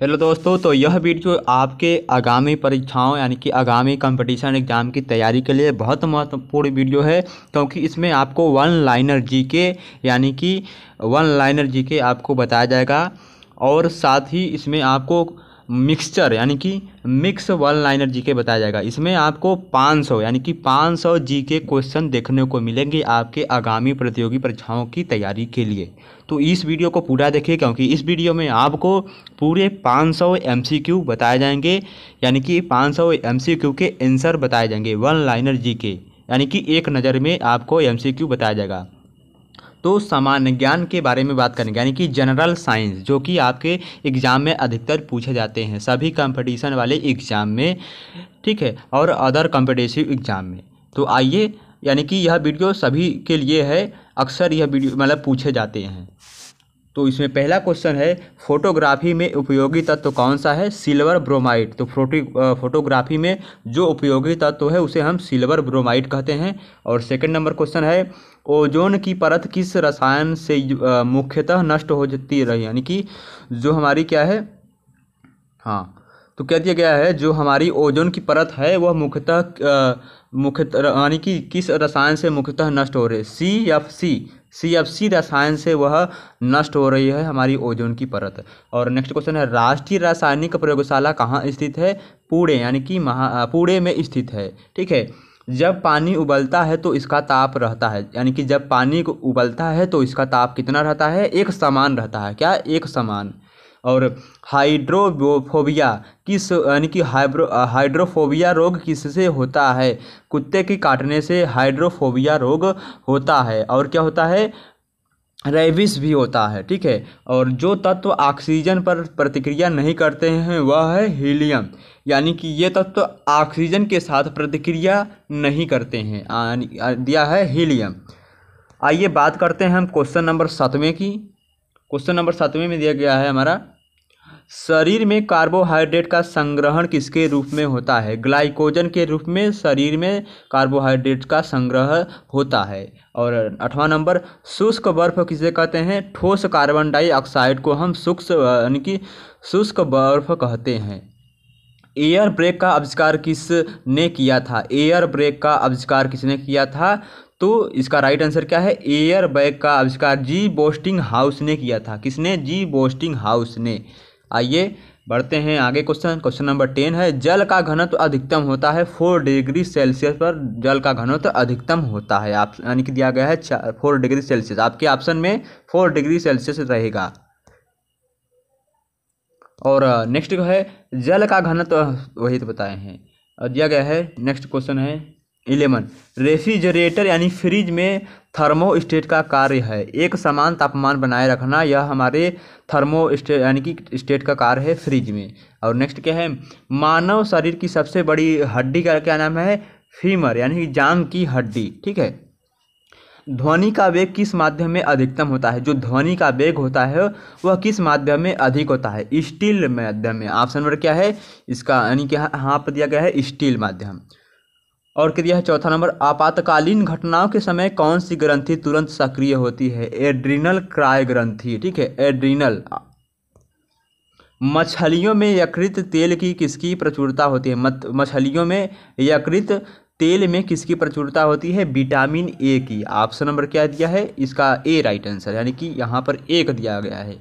hello दोस्तों तो यह वीडियो आपके आगामी परीक्षाओं यानी कि आगामी कंपटीशन एग्ज़ाम की तैयारी के लिए बहुत महत्वपूर्ण वीडियो है क्योंकि इसमें आपको वन लाइनर जीके यानी कि वन लाइनर जीके आपको बताया जाएगा और साथ ही इसमें आपको मिक्सचर यानी कि मिक्स वन लाइनर जी के बताया जाएगा इसमें आपको 500 यानी कि 500 जी के क्वेश्चन देखने को मिलेंगे आपके आगामी प्रतियोगी परीक्षाओं की तैयारी के लिए तो इस वीडियो को पूरा देखिए क्योंकि इस वीडियो में आपको पूरे 500 सौ एम बताए जाएंगे यानी कि 500 सौ एम के आंसर बताए जाएंगे वन लाइनर जी के यानी कि एक नज़र में आपको एम बताया जाएगा तो सामान्य ज्ञान के बारे में बात करेंगे यानी कि जनरल साइंस जो कि आपके एग्ज़ाम में अधिकतर पूछे जाते हैं सभी कंपटीशन वाले एग्ज़ाम में ठीक है और अदर कॉम्पिटेटिव एग्ज़ाम में तो आइए यानी कि यह वीडियो सभी के लिए है अक्सर यह वीडियो मतलब पूछे जाते हैं तो इसमें पहला क्वेश्चन है फोटोग्राफी में उपयोगी तत्व कौन सा है सिल्वर ब्रोमाइड तो फोटो फोटोग्राफी में जो उपयोगी तत्व है उसे हम सिल्वर ब्रोमाइड कहते हैं और सेकंड नंबर क्वेश्चन है ओजोन की परत किस रसायन से मुख्यतः नष्ट हो जाती है यानी कि जो हमारी क्या है हाँ तो कह दिया गया है जो हमारी ओजोन की परत है वह मुख्यतः मुख्यतः यानी कि किस रसायन से मुख्यतः नष्ट हो रहे C F C C F C रसायन से वह नष्ट हो रही है हमारी ओजोन की परत और नेक्स्ट क्वेश्चन है राष्ट्रीय रासायनिक प्रयोगशाला कहाँ स्थित है पुणे यानी कि महा पुणे में स्थित है ठीक है जब पानी उबलता है तो इसका ताप रहता है यानी कि जब पानी को उबलता है तो इसका ताप कितना रहता है एक समान रहता है क्या एक समान और हाइड्रोफोबिया किस यानी कि हाइब्रो हाइड्रोफोबिया रोग किससे होता है कुत्ते के काटने से हाइड्रोफोबिया रोग होता है और क्या होता है रेबिस भी होता है ठीक है और जो तत्व ऑक्सीजन पर प्रतिक्रिया नहीं करते हैं वह है हीलियम यानी कि ये तत्व ऑक्सीजन के साथ प्रतिक्रिया नहीं करते हैं दिया है हीलियम आइए बात करते हैं हम क्वेश्चन नंबर सातवें की क्वेश्चन नंबर सातवें में दिया गया है हमारा शरीर में कार्बोहाइड्रेट का संग्रहण किसके रूप में होता है ग्लाइकोजन के रूप में शरीर में कार्बोहाइड्रेट का संग्रह होता है और आठवां नंबर शुष्क बर्फ किसे कहते हैं ठोस कार्बन डाइऑक्साइड को हम शुष्क यानी कि शुष्क बर्फ कहते हैं एयर ब्रेक का आविष्कार किसने किया था एयर ब्रेक का आविष्कार किसने किया था तो इसका राइट आंसर क्या है एयर बैग का आविष्कार जी बोस्टिंग हाउस ने किया था किसने जी बोस्टिंग हाउस ने आइए बढ़ते हैं आगे क्वेश्चन क्वेश्चन नंबर टेन है जल का घनत्व अधिकतम होता है फोर डिग्री सेल्सियस पर जल का घनत्व अधिकतम होता है आप यानी कि दिया गया है फोर डिग्री सेल्सियस आपके ऑप्शन में फोर डिग्री सेल्सियस रहेगा और नेक्स्ट है जल का घनत्व वही तो बताए हैं और दिया गया है नेक्स्ट क्वेश्चन है इलेवन रेफ्रिजरेटर यानी फ्रिज में थर्मोस्टेट का कार्य है एक समान तापमान बनाए रखना यह हमारे थर्मोस्टेट यानी कि स्टेट का कार्य है फ्रिज में और नेक्स्ट क्या है मानव शरीर की सबसे बड़ी हड्डी का क्या नाम है फीमर यानी कि जांग की हड्डी ठीक है ध्वनि का वेग किस माध्यम में अधिकतम होता है जो ध्वनि का वेग होता है वह किस माध्यम में अधिक होता है स्टील माध्यम में ऑप्शन नंबर क्या है इसका यानी कि हाँ पर दिया गया है स्टील माध्यम और क्रिया है चौथा नंबर आपातकालीन घटनाओं के समय कौन सी ग्रंथि तुरंत सक्रिय होती है एड्रिनल क्राय ग्रंथि ठीक है एड्रिनल मछलियों में यकृत तेल की किसकी प्रचुरता होती है मछलियों में यकृत तेल में किसकी प्रचुरता होती है विटामिन ए की ऑप्शन नंबर क्या दिया है इसका ए राइट आंसर यानी कि यहाँ पर एक दिया गया है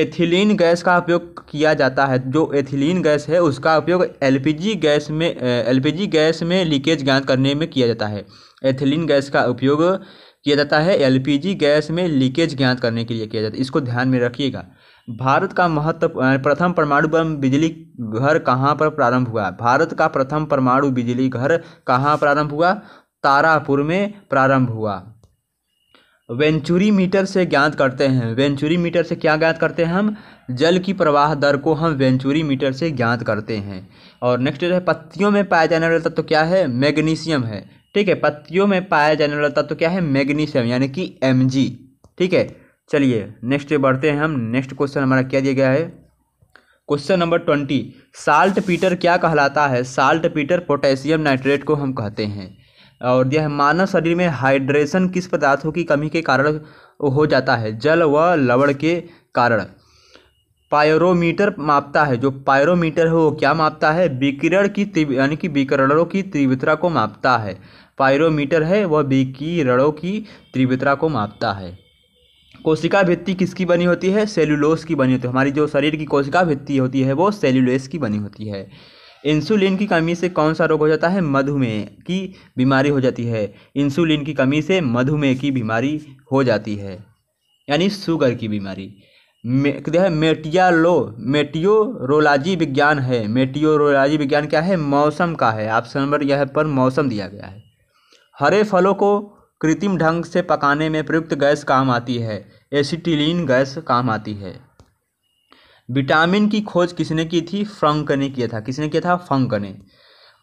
एथिलीन गैस का उपयोग किया जाता है जो एथिलीन गैस है उसका उपयोग एलपीजी गैस में एलपीजी गैस में लीकेज ज्ञात करने में किया जाता है एथिलीन गैस का उपयोग किया जाता है एलपीजी गैस में लीकेज ज्ञात करने के लिए किया जाता है इसको ध्यान में रखिएगा भारत का महत्व प्रथम परमाणु बम बिजली घर कहाँ पर प्रारंभ हुआ भारत का प्रथम परमाणु बिजली घर कहाँ प्रारंभ हुआ तारापुर में प्रारंभ हुआ वेंचुरी मीटर से ज्ञात करते हैं वेंचुरी मीटर से क्या ज्ञात करते हैं हम जल की प्रवाह दर को हम वेंचुरी मीटर से ज्ञात करते हैं और नेक्स्ट जो है पत्तियों में पाया जाने वाला तत्व तो क्या है मैग्नीशियम है ठीक है पत्तियों में पाया जाने वाला तत्व तो क्या है मैग्नीशियम यानी कि एम ठीक है चलिए नेक्स्ट बढ़ते हैं हम नेक्स्ट क्वेश्चन हमारा क्या दिया गया है question number twenty saltpeter क्या कहलाता है साल्ट पीटर पोटेशियम नाइट्रेट को हम कहते हैं और यह मानव शरीर में हाइड्रेशन किस पदार्थों की कमी के कारण हो जाता है जल व लवण के कारण पायरोमीटर मापता है जो पायरोमीटर है वो क्या मापता है विकिरण की यानी कि विकिरणों की तीव्रता को मापता है पायरोमीटर है वह विकिरणों की तीव्रता को मापता है कोशिका भित्ति किसकी बनी होती है सेलुलोस की बनी होती है हमारी जो शरीर की कोशिका भित्ति होती है वो सेलुलोस की बनी होती है इंसुलिन की कमी से कौन सा रोग हो जाता है मधुमेह की बीमारी हो जाती है इंसुलिन की कमी से मधुमेह की बीमारी हो जाती है यानी शुगर की बीमारी मेटियालो मेटियोरोलॉजी विज्ञान है मेटियोरोलॉजी विज्ञान क्या है मौसम का है ऑप्शन नंबर यह पर मौसम दिया गया है हरे फलों को कृत्रिम ढंग से पकाने में प्रयुक्त गैस काम आती है एसिटिलीन गैस काम आती है विटामिन की खोज किसने की थी फ्रंक ने किया था किसने किया था फंक ने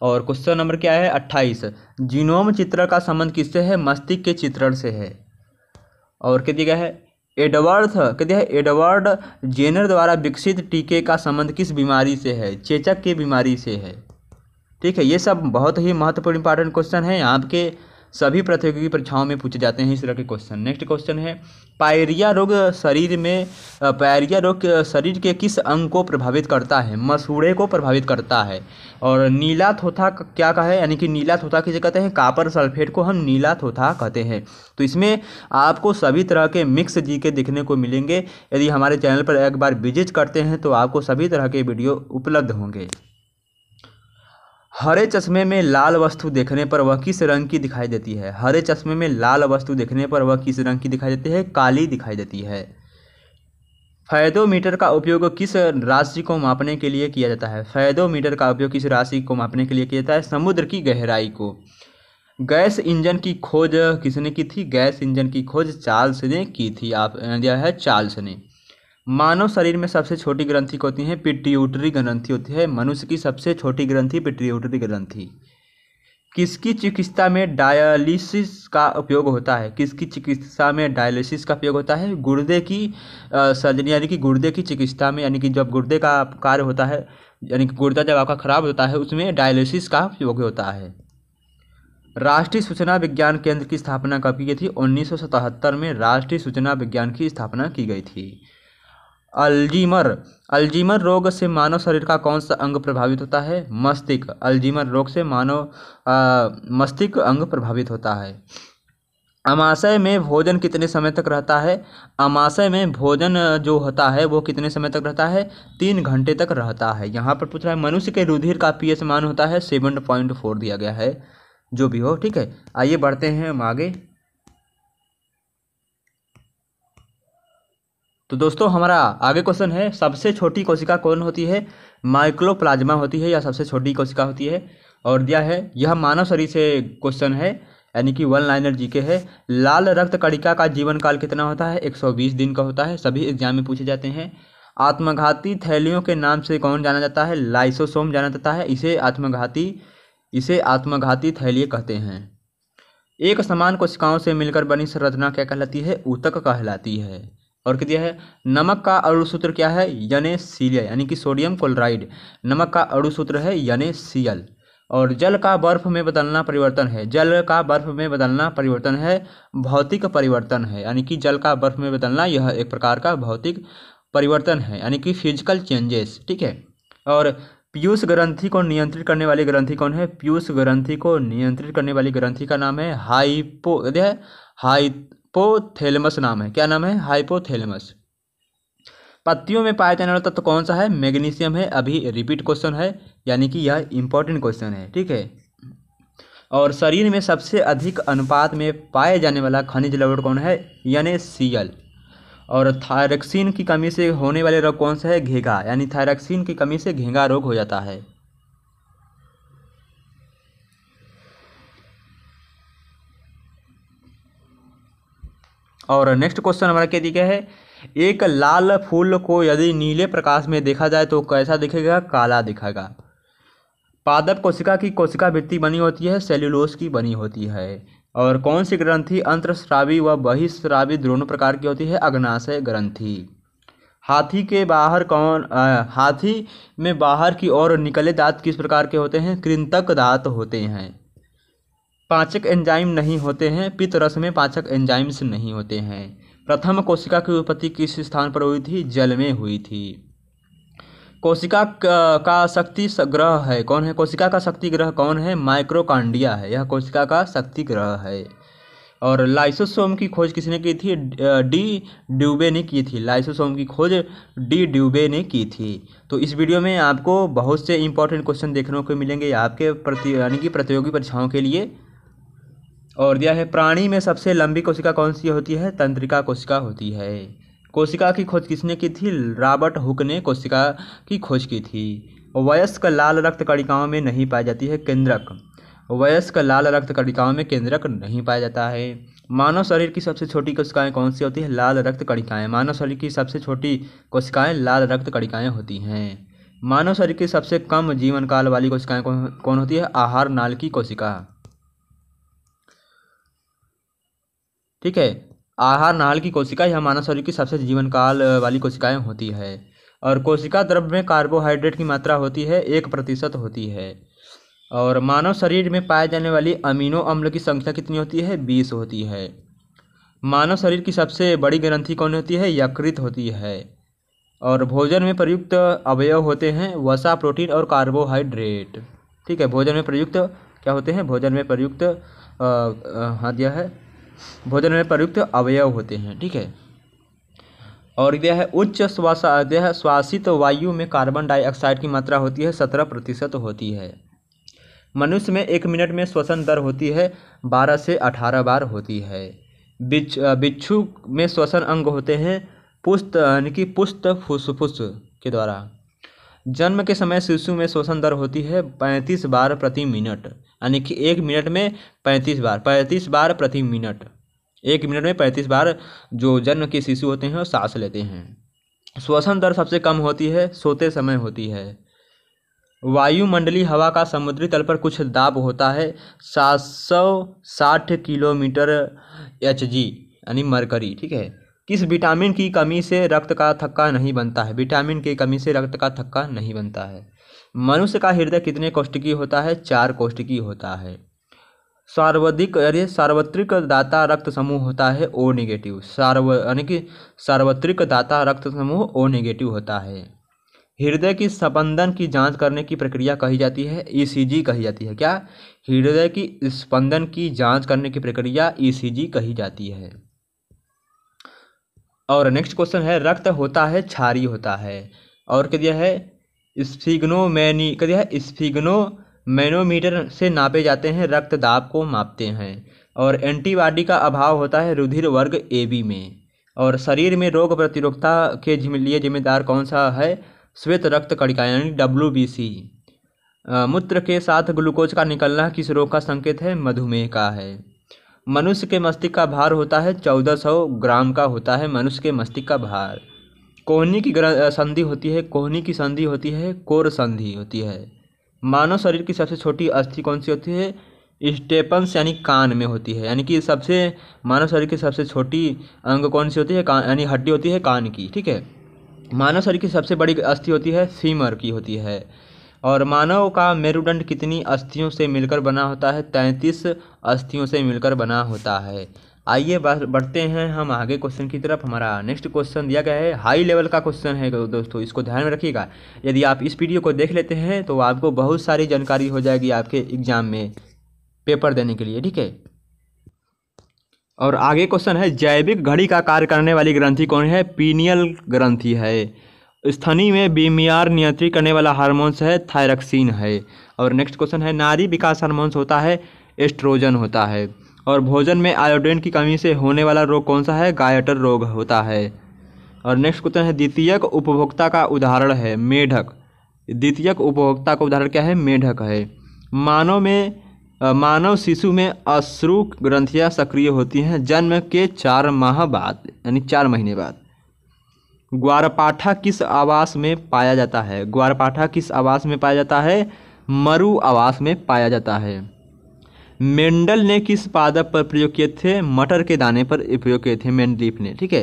और क्वेश्चन नंबर क्या है अट्ठाईस जीनोम चित्रण का संबंध किससे है मस्तिष्क के चित्रण से है और क्या दिया है है एडवर्थ दिया है एडवर्ड जेनर द्वारा विकसित टीके का संबंध किस बीमारी से है चेचक की बीमारी से है ठीक है ये सब बहुत ही महत्वपूर्ण इंपॉर्टेंट क्वेश्चन है आपके सभी प्रतियोगी परीक्षाओं में पूछे जाते हैं इस तरह के क्वेश्चन नेक्स्ट क्वेश्चन है पायरिया रोग शरीर में पायरिया रोग शरीर के किस अंग को प्रभावित करता है मसूड़े को प्रभावित करता है और नीला थोथा क्या कहे यानी कि नीला थोथा किसे कहते हैं कापर सल्फेट को हम नीला थोथा कहते हैं तो इसमें आपको सभी तरह के मिक्स जी के देखने को मिलेंगे यदि हमारे चैनल पर एक बार विजिट करते हैं तो आपको सभी तरह के वीडियो उपलब्ध होंगे हरे चश्मे में लाल वस्तु देखने पर वह किस रंग की दिखाई देती है हरे चश्मे में लाल वस्तु देखने पर वह किस रंग की दिखाई देती है काली दिखाई देती है फैदोमीटर का उपयोग किस राशि को मापने के लिए किया जाता है फैदोमीटर का उपयोग किस राशि को मापने के लिए किया जाता है समुद्र की गहराई को गैस इंजन की खोज किसने की थी गैस इंजन की खोज चार्ल्स ने की थी आप दिया है चार्ल्स ने मानव शरीर में सबसे छोटी ग्रंथि होती है पिट्यूटरी ग्रंथि होती है मनुष्य की सबसे छोटी ग्रंथि पिट्यूटरी ग्रंथि किसकी चिकित्सा में डायलिसिस का उपयोग होता है किसकी चिकित्सा में डायलिसिस का उपयोग होता है गुर्दे की सर्जरी यानी कि गुर्दे की चिकित्सा में यानी कि जब गुर्दे का कार्य होता है यानी कि गुर्दा जब आपका खराब होता है उसमें डायलिसिस का उपयोग होता है राष्ट्रीय सूचना विज्ञान केंद्र की स्थापना कब की गई थी उन्नीस में राष्ट्रीय सूचना विज्ञान की स्थापना की गई थी अल्जीमर अल्जीमर रोग से मानव शरीर का कौन सा अंग प्रभावित होता है मस्तिष्क अल्जीमर रोग से मानव मस्तिष्क अंग प्रभावित होता है अमाशय में भोजन कितने समय तक रहता है अमाशय में भोजन जो होता है वो कितने समय तक रहता है तीन घंटे तक रहता है यहाँ पर पूछ रहा है मनुष्य के रुधिर का पीएच मान होता है सेवन पॉइंट फोर दिया गया है जो भी हो ठीक है आइए बढ़ते हैं हम आगे तो दोस्तों हमारा आगे क्वेश्चन है सबसे छोटी कोशिका कौन होती है माइक्रोप्लाज्मा होती है या सबसे छोटी कोशिका होती है और दिया है यह मानव शरीर से क्वेश्चन है यानी कि वन लाइनर जी के है लाल रक्त कणिका का जीवन काल कितना होता है 120 दिन का होता है सभी एग्जाम में पूछे जाते हैं आत्मघाती थैलियों के नाम से कौन जाना जाता है लाइसोसोम जाना जाता है इसे आत्मघाती इसे आत्मघाती थैलिए कहते हैं एक समान कोशिकाओं से मिलकर बनी संरचना क्या कहलाती है ऊतक कहलाती है और क्या दिया है नमक का अड़ु सूत्र क्या है यने सील यानी कि सोडियम क्लोराइड नमक का अड़ु सूत्र है यने सीएल और जल का बर्फ में बदलना परिवर्तन है जल का बर्फ में बदलना परिवर्तन है भौतिक परिवर्तन है यानी कि जल का बर्फ में बदलना यह एक प्रकार का भौतिक परिवर्तन है यानी कि फिजिकल चेंजेस ठीक है और पीयूष ग्रंथि को नियंत्रित करने वाली ग्रंथि कौन है पीयूष ग्रंथि को नियंत्रित करने वाली ग्रंथि का नाम है हाइपो हाइ हाइपोथेलमस नाम है क्या नाम है हाइपोथेलमस पत्तियों में पाया जाने वाला तत्व कौन सा है मैग्नीशियम है अभी रिपीट क्वेश्चन है यानी कि यह इंपॉर्टेंट क्वेश्चन है ठीक है और शरीर में सबसे अधिक अनुपात में पाए जाने वाला खनिज लवण कौन है यानी सीएल और थायरेक्सिन की कमी से होने वाले रोग कौन सा है घेगा यानी थायरक्सिन की कमी से घेगा रोग हो जाता है और नेक्स्ट क्वेश्चन हमारा क्या दिखा है एक लाल फूल को यदि नीले प्रकाश में देखा जाए तो कैसा दिखेगा काला दिखेगा पादप कोशिका की कोशिका भित्ति बनी होती है सेल्यूलोस की बनी होती है और कौन सी ग्रंथि अंतरश्रावी व बहिश्रावी दोनों प्रकार की होती है अग्नाशय ग्रंथि हाथी के बाहर कौन आ, हाथी में बाहर की ओर निकले दांत किस प्रकार के होते हैं कृंतक दांत होते हैं पाचक एंजाइम नहीं होते हैं पित्त रस में पाचक एंजाइम्स नहीं होते हैं प्रथम कोशिका की उत्पत्ति किस स्थान पर हुई थी जल में हुई थी कोशिका का शक्ति ग्रह है कौन है कोशिका का शक्ति ग्रह कौन है माइक्रोकांडिया है यह कोशिका का शक्ति ग्रह है और लाइसोसोम की खोज किसने की थी डी ड्यूबे ने की थी लाइसोसोम की खोज डी ड्यूबे ने की थी तो इस वीडियो में आपको बहुत से इंपॉर्टेंट क्वेश्चन देखने को मिलेंगे आपके प्रति यानी कि प्रतियोगी परीक्षाओं के लिए और दिया है प्राणी में सबसे लंबी कोशिका कौन सी होती है तंत्रिका कोशिका होती है कोशिका की खोज किसने की थी रॉबर्ट हुक ने कोशिका की खोज की थी वयस्क लाल रक्त कणिकाओं में नहीं पाई जाती है केंद्रक वयस्क लाल रक्त कणिकाओं में केंद्रक नहीं पाया जाता है मानव शरीर की सबसे छोटी कोशिकाएं कौन सी होती है लाल रक्त कणिकाएं मानव शरीर की सबसे छोटी कोशिकाएं लाल रक्त कणिकाएं होती हैं मानव शरीर की सबसे कम जीवन काल वाली कोशिकाएं कौन होती है आहार नाल की कोशिका ठीक है आहार नाल की कोशिका यह मानव शरीर की सबसे जीवन काल वाली कोशिकाएं होती है और कोशिका द्रव्य में कार्बोहाइड्रेट की मात्रा होती है एक प्रतिशत होती है और मानव शरीर में पाए जाने वाली अमीनो अम्ल की संख्या कितनी होती है बीस होती है मानव शरीर की सबसे बड़ी ग्रंथि कौन होती है यकृत होती है और भोजन में प्रयुक्त अवयव होते हैं वसा प्रोटीन और कार्बोहाइड्रेट ठीक है भोजन में प्रयुक्त क्या होते हैं भोजन में प्रयुक्त हाँ दिया है भोजन में प्रयुक्त अवयव होते हैं ठीक है और यह है उच्च श्वास यह श्वासित वायु में कार्बन डाइऑक्साइड की मात्रा होती है सत्रह प्रतिशत होती है मनुष्य में एक मिनट में श्वसन दर होती है बारह से अठारह बार होती है बिच्छ बिच्छू में श्वसन अंग होते हैं पुस्त यानी कि पुस्त फुसफुस के द्वारा जन्म के समय शिशु में शोषण दर होती है पैंतीस बार प्रति मिनट यानी कि एक मिनट में पैंतीस बार पैंतीस बार प्रति मिनट एक मिनट में पैंतीस बार जो जन्म के शिशु होते हैं वो सांस लेते हैं श्वसन दर सबसे कम होती है सोते समय होती है वायुमंडली हवा का समुद्री तल पर कुछ दाब होता है सात सौ साठ किलोमीटर एच जी यानी मरकरी ठीक है किस विटामिन की कमी से रक्त का थक्का नहीं बनता है विटामिन की कमी से रक्त का थक्का नहीं बनता है मनुष्य का हृदय कितने कोष्ठकीय होता है चार कौष्टिकी होता है सार्वधिक अरे सार्वत्रिक दाता रक्त समूह होता है ओ निगेटिव सार्व यानी कि सार्वत्रिक दाता रक्त समूह ओ नेगेटिव होता है हृदय की स्पंदन की जांच करने की प्रक्रिया कही जाती है ईसीजी e कही जाती है क्या हृदय की स्पंदन की जांच करने की प्रक्रिया ईसीजी e कही जाती है और नेक्स्ट क्वेश्चन है रक्त होता है छारी होता है और कह दिया है स्फिग्नोमैनी कह दिया है स्फिग्नो मैनोमीटर से नापे जाते हैं रक्त दाब को मापते हैं और एंटीबॉडी का अभाव होता है रुधिर वर्ग ए बी में और शरीर में रोग प्रतिरोधता के लिए जिम्मेदार कौन सा है श्वेत रक्त कणिका यानी डब्ल्यू बी सी मूत्र के साथ ग्लूकोज का निकलना किस रोग का संकेत है मधुमेह का है मनुष्य के मस्तिष्क का भार होता है चौदह सौ ग्राम का होता है मनुष्य के मस्तिष्क का भार कोहनी की संधि होती है कोहनी की संधि होती है कोर संधि होती है मानव शरीर की सबसे छोटी अस्थि कौन सी होती है स्टेपन्स यानी कान में होती है यानी कि सबसे मानव शरीर की सबसे छोटी अंग कौन सी होती है कान यानी हड्डी होती है कान की ठीक है मानव शरीर की सबसे बड़ी अस्थि होती है फीमर की होती है और मानव का मेरुदंड कितनी अस्थियों से मिलकर बना होता है तैंतीस अस्थियों से मिलकर बना होता है आइए बढ़ते हैं हम आगे क्वेश्चन की तरफ हमारा नेक्स्ट क्वेश्चन दिया गया है हाई लेवल का क्वेश्चन है दोस्तों इसको ध्यान में रखिएगा यदि आप इस वीडियो को देख लेते हैं तो आपको बहुत सारी जानकारी हो जाएगी आपके एग्जाम में पेपर देने के लिए ठीक है और आगे क्वेश्चन है जैविक घड़ी का कार्य करने वाली ग्रंथि कौन है पीनियल ग्रंथि है स्थनी में बीमियार नियंत्रित करने वाला हार्मोन्स है थायरक्सिन है और नेक्स्ट क्वेश्चन है नारी विकास हार्मोन्स होता है एस्ट्रोजन होता है और भोजन में आयोडीन की कमी से होने वाला रोग कौन सा है गायटर रोग होता है और नेक्स्ट क्वेश्चन है द्वितीयक उपभोक्ता का उदाहरण है मेढक द्वितीयक उपभोक्ता का उदाहरण क्या है मेढक है मानव में मानव शिशु में अश्रु ग्रंथियां सक्रिय होती हैं जन्म के चार माह बाद यानी चार महीने बाद ग्वारपाठा किस आवास में पाया जाता है ग्वारपाठा किस आवास में पाया जाता है मरु आवास में पाया जाता है मेंडल ने किस पादप पर प्रयोग किए थे मटर के दाने पर प्रयोग किए थे मेंडलीफ ने ठीक है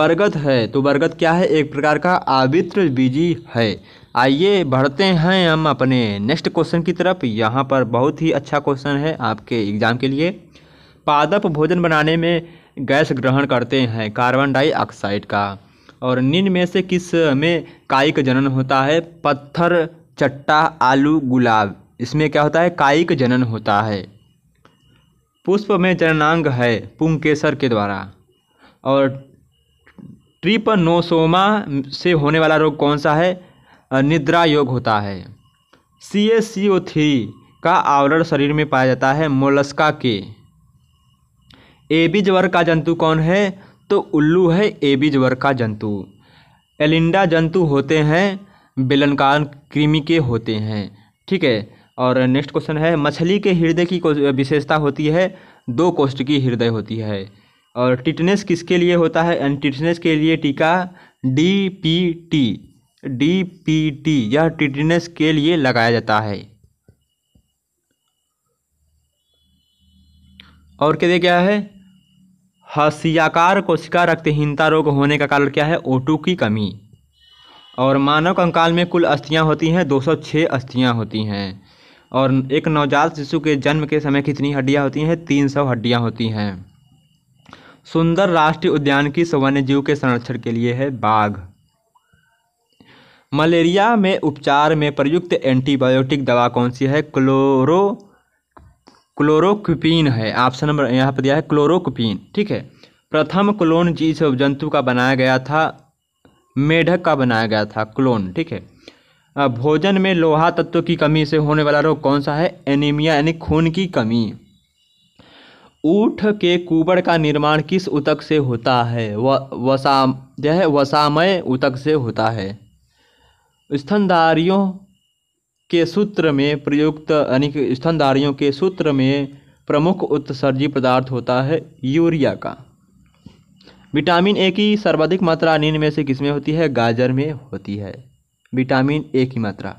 बरगद है तो बरगद क्या है एक प्रकार का आवित्र बीजी है आइए बढ़ते हैं हम अपने नेक्स्ट क्वेश्चन की तरफ यहाँ पर बहुत ही अच्छा क्वेश्चन है आपके एग्जाम के लिए पादप भोजन बनाने में गैस ग्रहण करते हैं कार्बन डाइऑक्साइड का और निम्न में से किस में कायिक जनन होता है पत्थर चट्टा आलू गुलाब इसमें क्या होता है कायिक जनन होता है पुष्प में जननांग है पुंकेसर के द्वारा और ट्रिपनोसोमा से होने वाला रोग कौन सा है निद्रा योग होता है सी ए सी ओ थ्री का आवरण शरीर में पाया जाता है मोलस्का के एबीज वर्ग का जंतु कौन है तो उल्लू है एबीज वर्ग का जंतु एलिंडा जंतु होते हैं बेलनकार कृमि के होते हैं ठीक है और नेक्स्ट क्वेश्चन है मछली के हृदय की विशेषता होती है दो कोष्ठ की हृदय होती है और टिटनेस किसके लिए होता है एंड टिटनेस के लिए टीका D P T D P T यह टिटनेस के लिए लगाया जाता है और क्या क्या है हसीयाकार कोशिका रक्तहीनता रोग होने का कारण क्या है ओटू की कमी और मानव कंकाल में कुल अस्थियाँ होती हैं 206 अस्थियाँ होती हैं और एक नवजात शिशु के जन्म के समय कितनी हड्डियाँ होती हैं 300 हड्डियाँ होती हैं सुंदर राष्ट्रीय उद्यान की सवन्य जीव के संरक्षण के लिए है बाघ मलेरिया में उपचार में प्रयुक्त एंटीबायोटिक दवा कौन सी है क्लोरो क्लोरोक्विपिन है ऑप्शन नंबर यहाँ पर दिया है क्लोरोक्विपिन ठीक है प्रथम क्लोन जिस जंतु का बनाया गया था मेढक का बनाया गया था क्लोन ठीक है भोजन में लोहा तत्व की कमी से होने वाला रोग कौन सा है एनीमिया यानी खून की कमी ऊठ के कुबड़ का निर्माण किस उतक से होता है व वसा जो है वसामय उतक से होता है स्तनधारियों के सूत्र में प्रयुक्त यानी कि स्तनधारियों के सूत्र में प्रमुख उत्सर्जी पदार्थ होता है यूरिया का विटामिन ए की सर्वाधिक मात्रा अनिल में से किसमें होती है गाजर में होती है विटामिन ए की मात्रा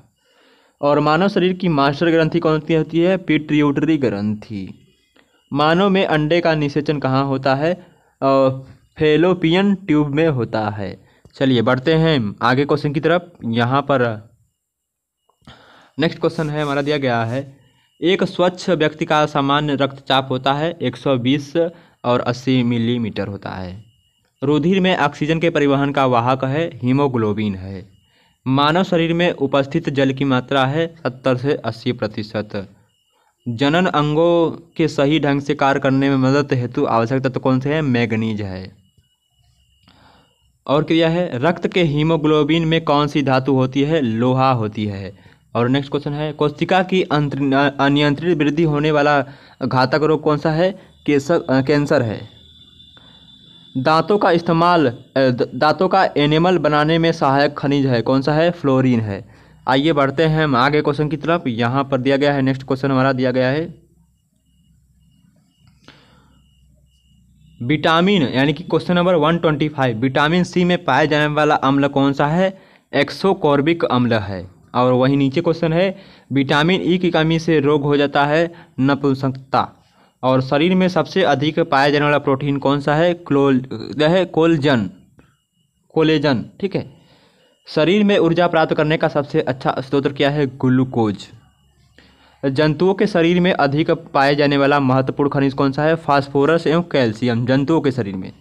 और मानव शरीर की मास्टर ग्रंथि कौन सी होती है पिट्रियूटरी ग्रंथि मानव में अंडे का निषेचन कहाँ होता है फेलोपियन ट्यूब में होता है चलिए बढ़ते हैं आगे क्वेश्चन की तरफ यहाँ पर नेक्स्ट क्वेश्चन है हमारा दिया गया है एक स्वच्छ व्यक्ति का सामान्य रक्तचाप होता है 120 और 80 मिलीमीटर होता है रुधिर में ऑक्सीजन के परिवहन का वाहक है हीमोग्लोबिन है मानव शरीर में उपस्थित जल की मात्रा है 70 से 80 प्रतिशत जनन अंगों के सही ढंग से कार्य करने में मदद हेतु आवश्यक तत्व तो कौन से हैं मैगनीज है और क्रिया है रक्त के हीमोग्लोबिन में कौन सी धातु होती है लोहा होती है और नेक्स्ट क्वेश्चन है कोशिका की अनियंत्रित वृद्धि होने वाला घातक रोग कौन सा है केसर कैंसर है दांतों का इस्तेमाल दांतों का एनिमल बनाने में सहायक खनिज है कौन सा है फ्लोरीन है आइए बढ़ते हैं हम आगे क्वेश्चन की तरफ यहाँ पर दिया गया है नेक्स्ट क्वेश्चन हमारा दिया गया है विटामिन यानी कि question number one twenty five vitamin C में पाया जाने वाला अम्ल कौन सा है एक्सोकॉर्बिक अम्ल है और वहीं नीचे क्वेश्चन है विटामिन ई e की कमी से रोग हो जाता है नपुंसकता और शरीर में सबसे अधिक पाया जाने वाला प्रोटीन कौन सा है क्लोल है कोलजन कोलेजन ठीक है शरीर में ऊर्जा प्राप्त करने का सबसे अच्छा स्रोत क्या है ग्लूकोज जंतुओं के शरीर में अधिक पाए जाने वाला महत्वपूर्ण खनिज कौन सा है फास्फोरस एवं कैल्शियम जंतुओं के शरीर में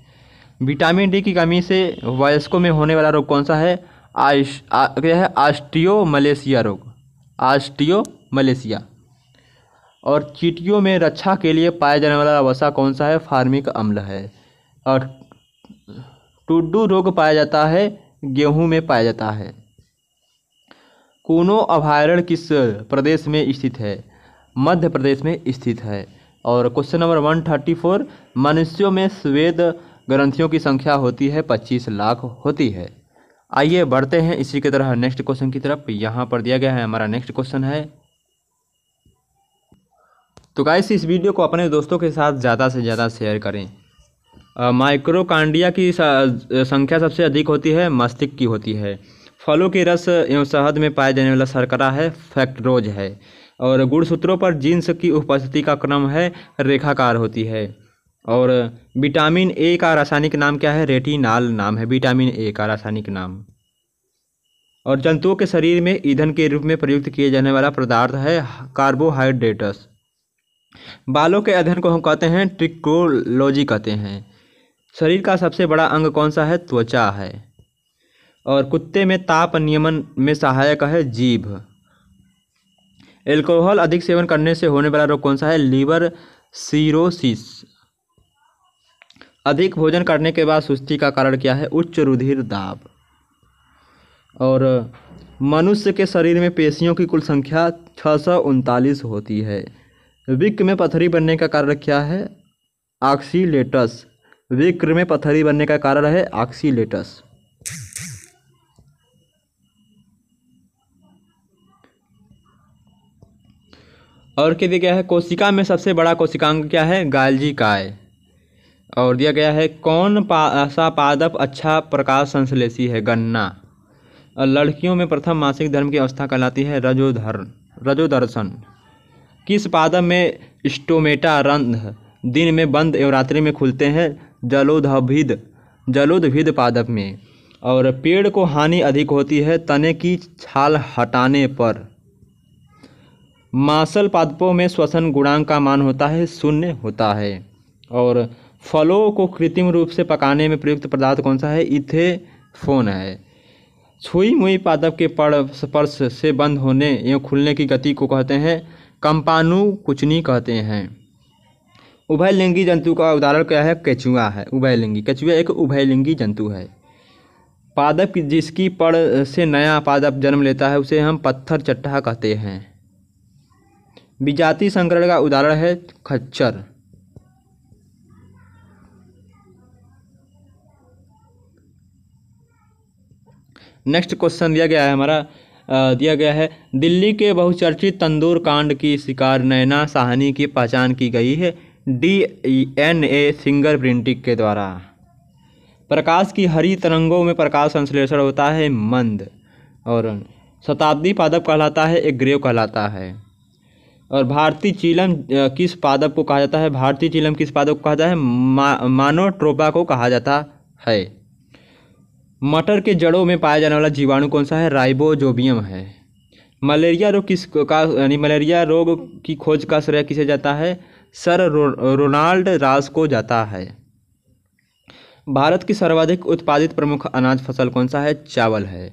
विटामिन डी की कमी से वयस्कों में होने वाला रोग कौन सा है आश क्या है आस्टियो मलेशिया रोग आस्टियो मलेशिया और चीटियों में रक्षा के लिए पाया जाने वाला वसा कौन सा है फार्मिक अम्ल है और टुड्डू रोग पाया जाता है गेहूं में पाया जाता है कूनो अभ्यारण्य किस प्रदेश में स्थित है मध्य प्रदेश में स्थित है और question number one thirty four मनुष्यों में स्वेद ग्रंथियों की संख्या होती है पच्चीस लाख होती है आइए बढ़ते हैं इसी की तरह नेक्स्ट क्वेश्चन की तरफ यहाँ पर दिया गया है हमारा नेक्स्ट क्वेश्चन है तो गाइस इस वीडियो को अपने दोस्तों के साथ ज़्यादा से ज़्यादा शेयर करें माइक्रोकांडिया की संख्या सबसे अधिक होती है मस्तिष्क की होती है फलों के रस एवं शहद में पाया जाने वाला शर्करा है फैक्ट्रोज है और गुणसूत्रों पर जीन्स की उपस्थिति का क्रम है रेखाकार होती है और विटामिन ए का रासायनिक नाम क्या है रेटिनाल नाम है विटामिन ए का रासायनिक नाम और जंतुओं के शरीर में ईंधन के रूप में प्रयुक्त किए जाने वाला पदार्थ है कार्बोहाइड्रेटस बालों के अध्ययन को हम कहते हैं ट्रिकोलॉजी कहते हैं शरीर का सबसे बड़ा अंग कौन सा है त्वचा है और कुत्ते में ताप नियमन में सहायक है जीभ एल्कोहल अधिक सेवन करने से होने वाला रोग कौन सा है लीवर सीरोसिस अधिक भोजन करने के बाद सुस्ती का कारण क्या है उच्च रुधिर दाब और मनुष्य के शरीर में पेशियों की कुल संख्या छः होती है विक में पथरी बनने का कारण क्या है ऑक्सीलेटस विक्र में पथरी बनने का कारण है ऑक्सीलेटस और क्या है कोशिका में सबसे बड़ा कोशिकांग क्या है गालजी काय और दिया गया है कौन पा ऐसा पादप अच्छा प्रकाश संश्लेषी है गन्ना लड़कियों में प्रथम मासिक धर्म की अवस्था कहलाती है रजोधर रजोदर्शन किस पादप में स्टोमेटा रंध दिन में बंद एवं रात्रि में खुलते हैं जलोदभिद जलोदभिद पादप में और पेड़ को हानि अधिक होती है तने की छाल हटाने पर मासल पादपों में श्वसन गुणांक का मान होता है शून्य होता है और फलों को कृत्रिम रूप से पकाने में प्रयुक्त पदार्थ कौन सा है इथेफोन है छुई मुई पादप के पड़ स्पर्श से बंद होने एवं खुलने की गति को कहते हैं कंपानु कुचनी कहते हैं उभयलिंगी जंतु का उदाहरण क्या है कैचुआ है उभयलिंगी कैचुआ एक उभयलिंगी जंतु है पादप की जिसकी पड़ से नया पादप जन्म लेता है उसे हम पत्थर चट्टा कहते हैं विजाति संकरण का उदाहरण है खच्चर नेक्स्ट क्वेश्चन दिया गया है हमारा दिया गया है दिल्ली के बहुचर्चित तंदूर कांड की शिकार नैना साहनी की पहचान की गई है D N A finger printing के द्वारा प्रकाश की हरी तरंगों में प्रकाश संश्लेषण होता है मंद और शताब्दी पादप कहलाता है एक ग्रेव कहलाता है और भारतीय चीलम किस पादप को कहा जाता है भारतीय चीलम किस पादप को कहा जाता है मा, मानोट्रोपा को कहा जाता है मटर के जड़ों में पाया जाने वाला जीवाणु कौन सा है राइबोजोबियम है मलेरिया रोग किस का यानी मलेरिया रोग की खोज का श्रेय किसे जाता है सर रो, रोनाल्ड रास को जाता है भारत की सर्वाधिक उत्पादित प्रमुख अनाज फसल कौन सा है चावल है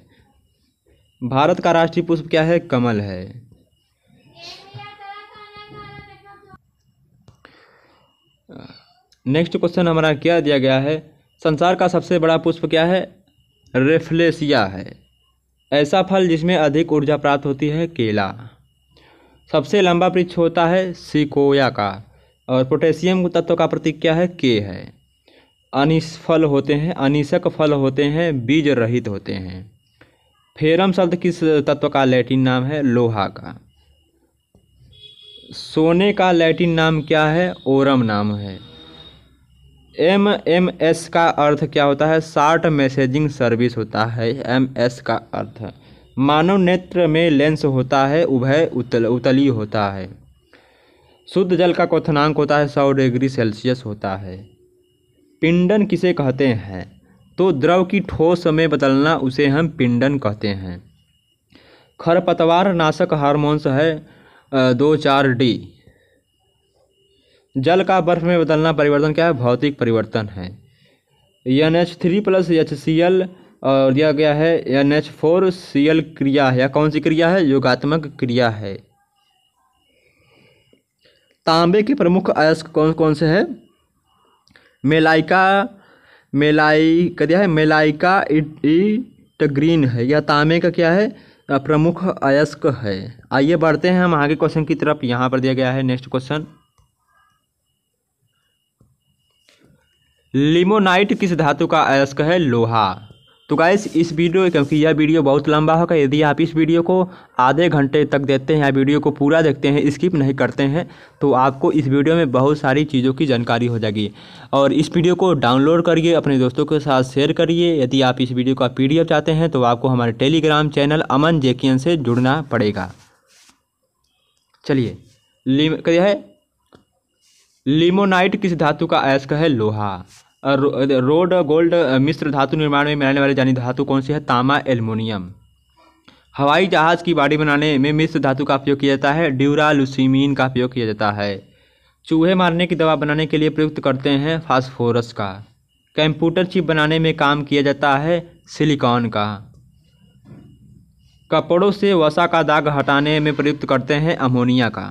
भारत का राष्ट्रीय पुष्प क्या है कमल है नेक्स्ट क्वेश्चन हमारा क्या दिया गया है संसार का सबसे बड़ा पुष्प क्या है रेफ्लेसिया है ऐसा फल जिसमें अधिक ऊर्जा प्राप्त होती है केला सबसे लंबा वृक्ष होता है सिकोया का और पोटेशियम तत्व का प्रतीक क्या है के है अनिश फल होते हैं अनिशक फल होते हैं बीज रहित होते हैं फेरम शब्द किस तत्व का लैटिन नाम है लोहा का सोने का लैटिन नाम क्या है ओरम नाम है एम एम एस का अर्थ क्या होता है शार्ट मैसेजिंग सर्विस होता है एम एस का अर्थ मानव नेत्र में लेंस होता है उभय उतल उतली होता है शुद्ध जल का क्वथनांक होता है सौ डिग्री सेल्सियस होता है पिंडन किसे कहते हैं तो द्रव की ठोस में बदलना उसे हम पिंडन कहते हैं खरपतवार नाशक हार्मोन्स है दो चार डी जल का बर्फ में बदलना परिवर्तन क्या है भौतिक परिवर्तन है N H three plus H C L और दिया गया है N H four C L क्रिया है या कौन सी क्रिया है योगात्मक क्रिया है तांबे के प्रमुख अयस्क कौन कौन से हैं मेलाइका मेलाई का दिया है मेलाइका इट ग्रीन है यह तांबे का क्या है प्रमुख अयस्क है आइए बढ़ते हैं हम आगे क्वेश्चन की तरफ यहाँ पर दिया गया है नेक्स्ट क्वेश्चन लिमोनाइट किस धातु का अयस्क है लोहा तो गाइस इस वीडियो क्योंकि यह वीडियो बहुत लंबा होगा यदि आप इस वीडियो को आधे घंटे तक देखते हैं या वीडियो को पूरा देखते हैं स्किप नहीं करते हैं तो आपको इस वीडियो में बहुत सारी चीज़ों की जानकारी हो जाएगी और इस वीडियो को डाउनलोड करिए अपने दोस्तों के साथ शेयर करिए यदि आप इस वीडियो का पी चाहते हैं तो आपको हमारे टेलीग्राम चैनल अमन जेकियन से जुड़ना पड़ेगा चलिए लिम क्या है लिमोनाइट किस धातु का अयस्क है लोहा रोड गोल्ड मिश्र धातु निर्माण में मिलाने वाले जानी धातु कौन सी है तामा एल्युमिनियम हवाई जहाज की बाड़ी बनाने में मिश्र धातु का उपयोग किया जाता है ड्यूरालुसिमीन का उपयोग किया जाता है चूहे मारने की दवा बनाने के लिए प्रयुक्त करते हैं फास्फोरस का कंप्यूटर चिप बनाने में काम किया जाता है सिलिकॉन का कपड़ों से वसा का दाग हटाने में प्रयुक्त करते हैं अमोनिया का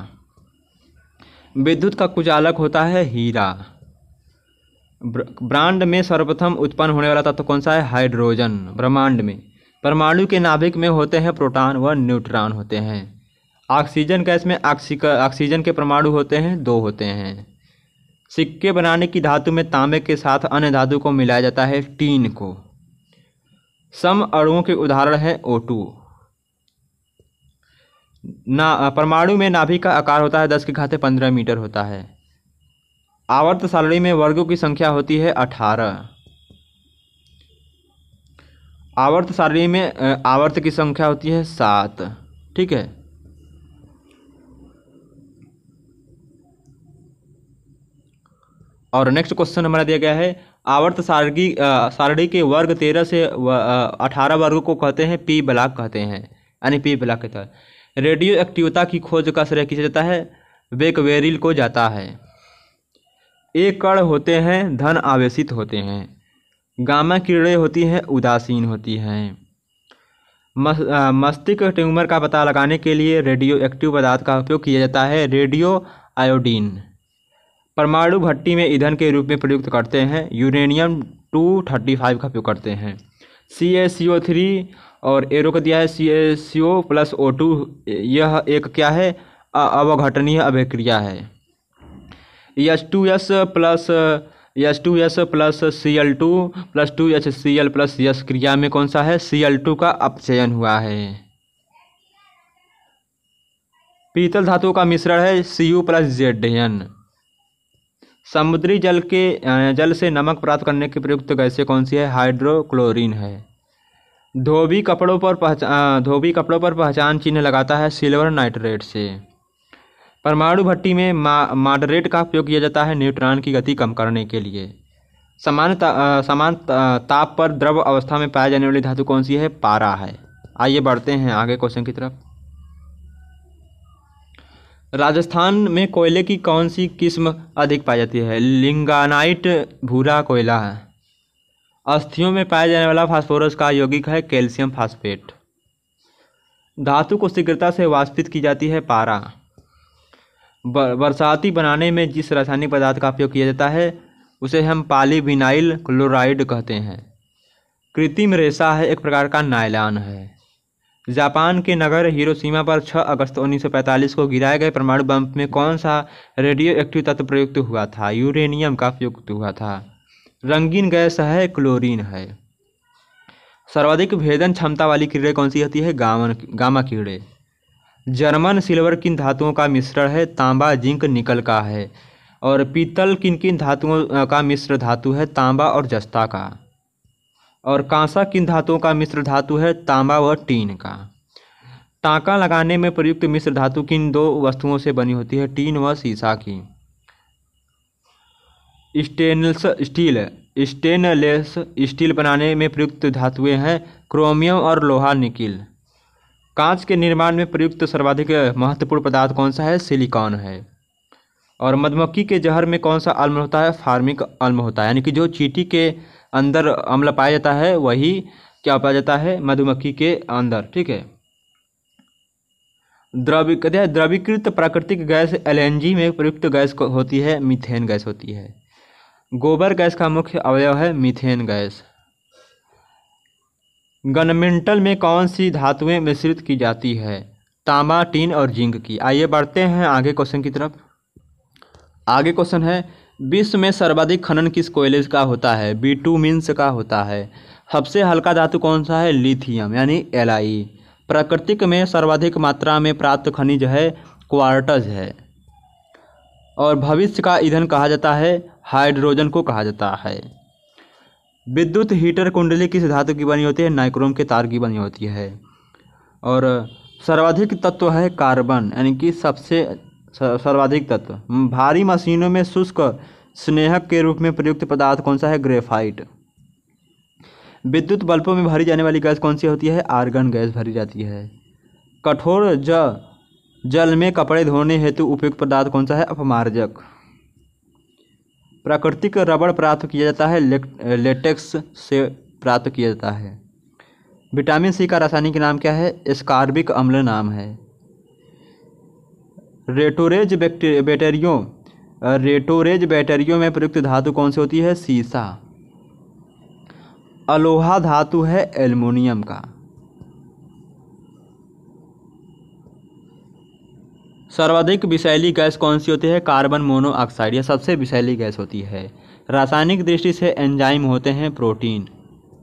विद्युत का कुचालक होता है हीरा ब्रांड में सर्वप्रथम उत्पन्न होने वाला तत्व तो कौन सा है हाइड्रोजन ब्रह्मांड में परमाणु के नाभिक में होते हैं प्रोटॉन व न्यूट्रॉन होते हैं ऑक्सीजन गैस में ऑक्सीजन के परमाणु होते हैं दो होते हैं सिक्के बनाने की धातु में तांबे के साथ अन्य धातु को मिलाया जाता है टीन को सम अणुओं के उदाहरण है ओ टू ना परमाणु में नाभिक का आकार होता है दस के घाते पंद्रह मीटर होता है आवर्त सारणी में वर्गों की संख्या होती है अठारह आवर्त सारणी में आवर्त की संख्या होती है सात ठीक है और नेक्स्ट क्वेश्चन हमारा दिया गया है आवर्त सारणी सारणी के वर्ग तेरह से अठारह वर्ग को कहते हैं पी ब्लॉक कहते हैं यानी पी ब्लॉक के तहत रेडियो एक्टिवता की खोज का श्रेय किया जाता है वेकवेरिल को जाता है कण होते हैं धन आवेशित होते हैं गामा किरणें होती हैं उदासीन होती हैं मस्तिष्क ट्यूमर का पता लगाने के लिए रेडियो एक्टिव पदार्थ का उपयोग किया जाता है रेडियो आयोडीन परमाणु भट्टी में ईंधन के रूप में प्रयुक्त करते हैं यूरेनियम टू थर्टी फाइव का उपयोग करते हैं सी ए सी ओ थ्री और एरो का दिया है सी ए सी ओ प्लस ओ टू यह एक क्या है अवघटनीय अभिक्रिया है H two S plus H two S plus C L two plus two H C L plus S क्रिया में कौन सा है सी एल टू का अपचयन हुआ है पीतल धातु का मिश्रण है C U plus Z N समुद्री जल के जल से नमक प्राप्त करने के प्रयुक्त गैसें कौन सी है हाइड्रोक्लोरीन है धोबी कपड़ों पर पहचान धोबी कपड़ों पर पहचान चिन्ह लगाता है सिल्वर नाइट्रेट से परमाणु भट्टी में मॉडरेट का उपयोग किया जाता है न्यूट्रॉन की गति कम करने के लिए समान ता, समान ताप पर द्रव अवस्था में पाई जाने वाली धातु कौन सी है पारा है आइए बढ़ते हैं आगे क्वेश्चन की तरफ राजस्थान में कोयले की कौन सी किस्म अधिक पाई जाती है लिंगानाइट भूरा कोयला है अस्थियों में पाया जाने वाला फास्फोरस का यौगिक है कैल्शियम फास्फेट धातु को शीघ्रता से वाष्पित की जाती है पारा बरसाती बनाने में जिस रासायनिक पदार्थ का उपयोग किया जाता है उसे हम पालीविनाइल क्लोराइड कहते हैं कृत्रिम रेशा है एक प्रकार का नायलान है जापान के नगर हिरोशिमा पर 6 अगस्त 1945 को गिराए गए परमाणु बम में कौन सा रेडियो एक्टिव तत्व प्रयुक्त हुआ था यूरेनियम का प्रयुक्त हुआ था रंगीन गैस है क्लोरीन है सर्वाधिक भेदन क्षमता वाली कीड़े कौन सी होती है गामन गामा कीड़े जर्मन सिल्वर किन धातुओं का मिश्रण है तांबा जिंक निकल का है और पीतल किन किन धातुओं का मिश्र धातु है तांबा और जस्ता का और कांसा किन धातुओं का मिश्र धातु है तांबा व टीन का टाँका लगाने में प्रयुक्त मिश्र धातु किन दो वस्तुओं से बनी होती है टीन व सीसा की स्टेनलेस स्टील स्टेनलेस स्टील बनाने में प्रयुक्त धातुएं हैं क्रोमियम और लोहा निकिल कांच के निर्माण में प्रयुक्त सर्वाधिक महत्वपूर्ण पदार्थ कौन सा है सिलिकॉन है और मधुमक्खी के जहर में कौन सा अम्ल होता है फार्मिक अम्ल होता है यानी कि जो चीटी के अंदर अम्ल पाया जाता है वही क्या पाया जाता है मधुमक्खी के अंदर ठीक है द्रविक द्रवीकृत प्राकृतिक गैस एल में प्रयुक्त गैस होती है मीथेन गैस होती है गोबर गैस का मुख्य अवयव है मीथेन गैस गनमेंटल में कौन सी धातुएं मिश्रित की जाती है तांबा टीन और जिंक की आइए बढ़ते हैं आगे क्वेश्चन की तरफ आगे क्वेश्चन है विश्व में सर्वाधिक खनन किस कोयले का होता है बी टू मीन्स का होता है सबसे हल्का धातु कौन सा है लिथियम यानी एल प्राकृतिक में सर्वाधिक मात्रा में प्राप्त खनिज है क्वार्टज है और भविष्य का ईंधन कहा जाता है हाइड्रोजन को कहा जाता है विद्युत हीटर कुंडली किस धातु की बनी होती है नाइक्रोम के तार की बनी होती है और सर्वाधिक तत्व है कार्बन यानी कि सबसे सर्वाधिक तत्व भारी मशीनों में शुष्क स्नेहक के रूप में प्रयुक्त पदार्थ कौन सा है ग्रेफाइट विद्युत बल्बों में भरी जाने वाली गैस कौन सी होती है आर्गन गैस भरी जाती है कठोर ज जल में कपड़े धोने हेतु उपयुक्त पदार्थ कौन सा है अपमार्जक प्राकृतिक रबड़ प्राप्त किया जाता है ले, लेटेक्स से प्राप्त किया जाता है विटामिन सी का रासायनिक नाम क्या है स्कार्बिक अम्ल नाम है रेटोरेज बैटरियों रेटोरेज बैटरियों में प्रयुक्त धातु कौन सी होती है सीसा अलोहा धातु है एल्युमिनियम का सर्वाधिक विषैली गैस कौन सी होती है कार्बन मोनोऑक्साइड यह सबसे विषैली गैस होती है रासायनिक दृष्टि से एंजाइम होते हैं प्रोटीन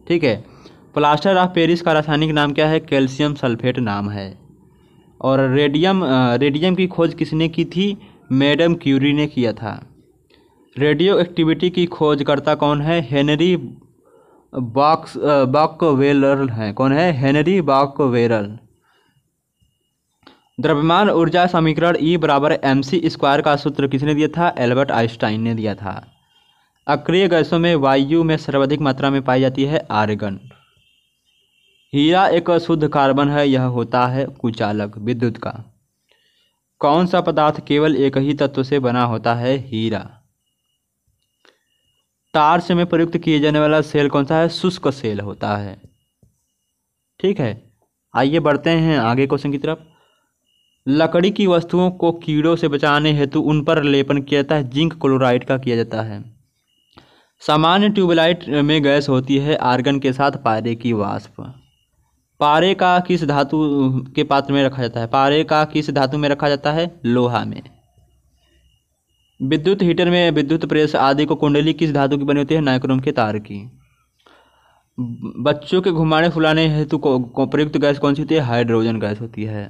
ठीक है प्लास्टर ऑफ पेरिस का रासायनिक नाम क्या है कैल्शियम सल्फेट नाम है और रेडियम रेडियम की खोज किसने की थी मैडम क्यूरी ने किया था रेडियो एक्टिविटी की खोजकर्ता कौन है हेनरी बॉक्स बॉक वेलर हैं कौन है हेनरी बॉक वेरल द्रव्यमान ऊर्जा समीकरण ई e बराबर एम सी स्क्वायर का सूत्र किसने दिया था एल्बर्ट आइंस्टाइन ने दिया था अक्रिय गैसों में वायु में सर्वाधिक मात्रा में पाई जाती है आर्गन हीरा एक शुद्ध कार्बन है यह होता है कुचालक विद्युत का कौन सा पदार्थ केवल एक ही तत्व से बना होता है हीरा से में प्रयुक्त किए जाने वाला सेल कौन सा है शुष्क सेल होता है ठीक है आइए बढ़ते हैं आगे क्वेश्चन की तरफ लकड़ी की वस्तुओं को कीड़ों से बचाने हेतु उन पर लेपन किया जाता है जिंक क्लोराइड का किया जाता है सामान्य ट्यूबलाइट में गैस होती है आर्गन के साथ पारे की वाष्प पारे का किस धातु के पात्र में रखा जाता है पारे का किस धातु में रखा जाता है लोहा में विद्युत हीटर में विद्युत प्रेस आदि को कुंडली किस धातु की बनी होती है नाइक्रोम के तार की बच्चों के घुमाने फुलाने हेतु प्रयुक्त गैस कौन सी होती है हाइड्रोजन गैस होती है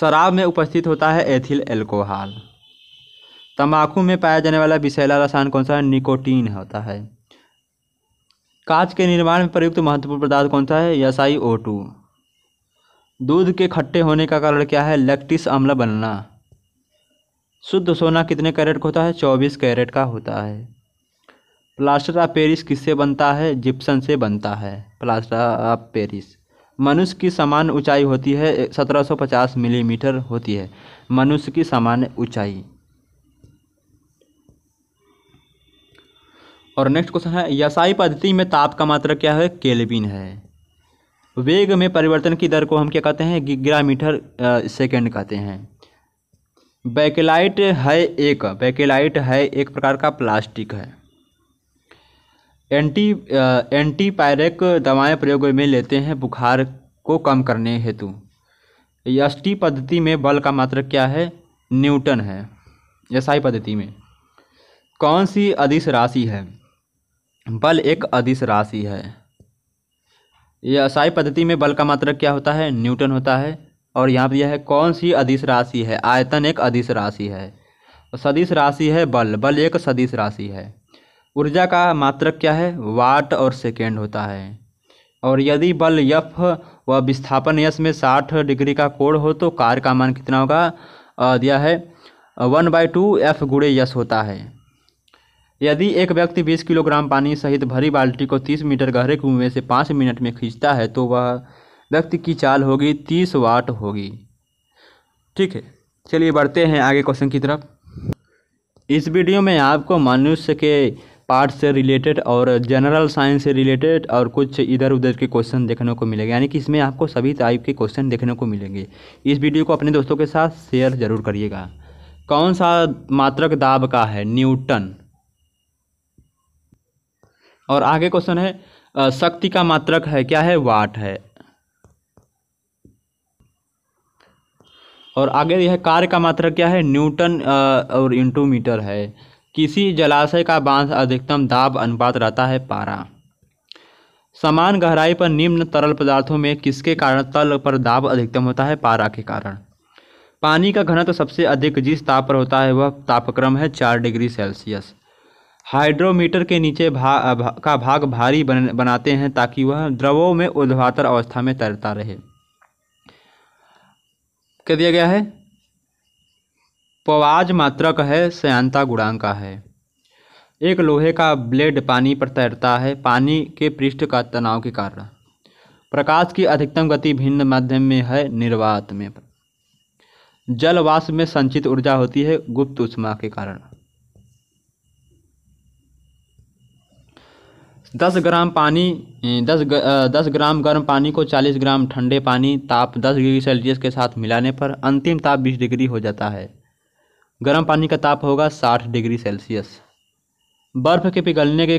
शराब में उपस्थित होता है एथिल एल्कोहल तंबाकू में पाया जाने वाला विषैला रसायन कौन सा है निकोटीन होता है कांच के निर्माण में प्रयुक्त महत्वपूर्ण पदार्थ कौन सा है यसाई ओ टू दूध के खट्टे होने का कारण क्या है लैक्टिस अम्ल बनना शुद्ध सोना कितने कैरेट का होता है चौबीस कैरेट का होता है प्लास्टर ऑफ पेरिस किससे बनता है जिप्सन से बनता है प्लास्टर ऑफ पेरिस मनुष्य की समान ऊंचाई होती है 1750 मिलीमीटर होती है मनुष्य की सामान्य ऊंचाई और नेक्स्ट क्वेश्चन है यसाई पद्धति में ताप का मात्रा क्या है केल्विन है वेग में परिवर्तन की दर को हम क्या कहते हैं मीटर सेकेंड कहते हैं बैकेलाइट है एक बैकेलाइट है एक प्रकार का प्लास्टिक है एंटी एंटीपायरेक दवाएं प्रयोग में लेते हैं बुखार को कम करने हेतु एसटी पद्धति में बल का मात्रक क्या है न्यूटन है एसआई पद्धति में कौन सी अधिस राशि है बल एक अधिस राशि है एसआई पद्धति में बल का मात्रक क्या होता है न्यूटन होता है और यहाँ पर यह है कौन सी अधिस राशि है आयतन एक अधिस राशि है सदिश राशि है बल बल एक सदिश राशि है ऊर्जा का मात्रक क्या है वाट और सेकेंड होता है और यदि बल यफ व विस्थापन यश में साठ डिग्री का कोण हो तो कार का मान कितना होगा दिया है वन बाई टू एफ गुड़े यश होता है यदि एक व्यक्ति 20 किलोग्राम पानी सहित भरी बाल्टी को 30 मीटर गहरे कुएं से पाँच मिनट में खींचता है तो वह व्यक्ति की चाल होगी तीस वाट होगी ठीक है चलिए बढ़ते हैं आगे क्वेश्चन की तरफ इस वीडियो में आपको मनुष्य के पार्ट से रिलेटेड और जनरल साइंस से रिलेटेड और कुछ इधर उधर के क्वेश्चन देखने को मिलेंगे यानी कि इसमें आपको सभी टाइप के क्वेश्चन देखने को मिलेंगे इस वीडियो को अपने दोस्तों के साथ शेयर ज़रूर करिएगा कौन सा मात्रक दाब का है न्यूटन और आगे क्वेश्चन है शक्ति का मात्रक है क्या है वाट है और आगे यह कार्य का मात्रक क्या है न्यूटन और इंटू मीटर है किसी जलाशय का बांध अधिकतम दाब अनुपात रहता है पारा समान गहराई पर निम्न तरल पदार्थों में किसके कारण तल पर दाब अधिकतम होता है पारा के कारण पानी का घनत्व तो सबसे अधिक जिस ताप पर होता है वह तापक्रम है चार डिग्री सेल्सियस हाइड्रोमीटर के नीचे भा, भा, का भाग भारी बन, बनाते हैं ताकि वह द्रवों में उद्वातर अवस्था में तैरता रहे क्या दिया गया है पवाज मात्रक है सयांता गुणांक का है एक लोहे का ब्लेड पानी पर तैरता है पानी के पृष्ठ का तनाव के कारण प्रकाश की अधिकतम गति भिन्न माध्यम में है निर्वात में जल वाष्प में संचित ऊर्जा होती है गुप्त उष्मा के कारण दस ग्राम पानी दस ग, दस ग्राम गर्म पानी को चालीस ग्राम ठंडे पानी ताप दस डिग्री सेल्सियस के साथ मिलाने पर अंतिम ताप बीस डिग्री हो जाता है गर्म पानी का ताप होगा 60 डिग्री सेल्सियस बर्फ़ के पिघलने के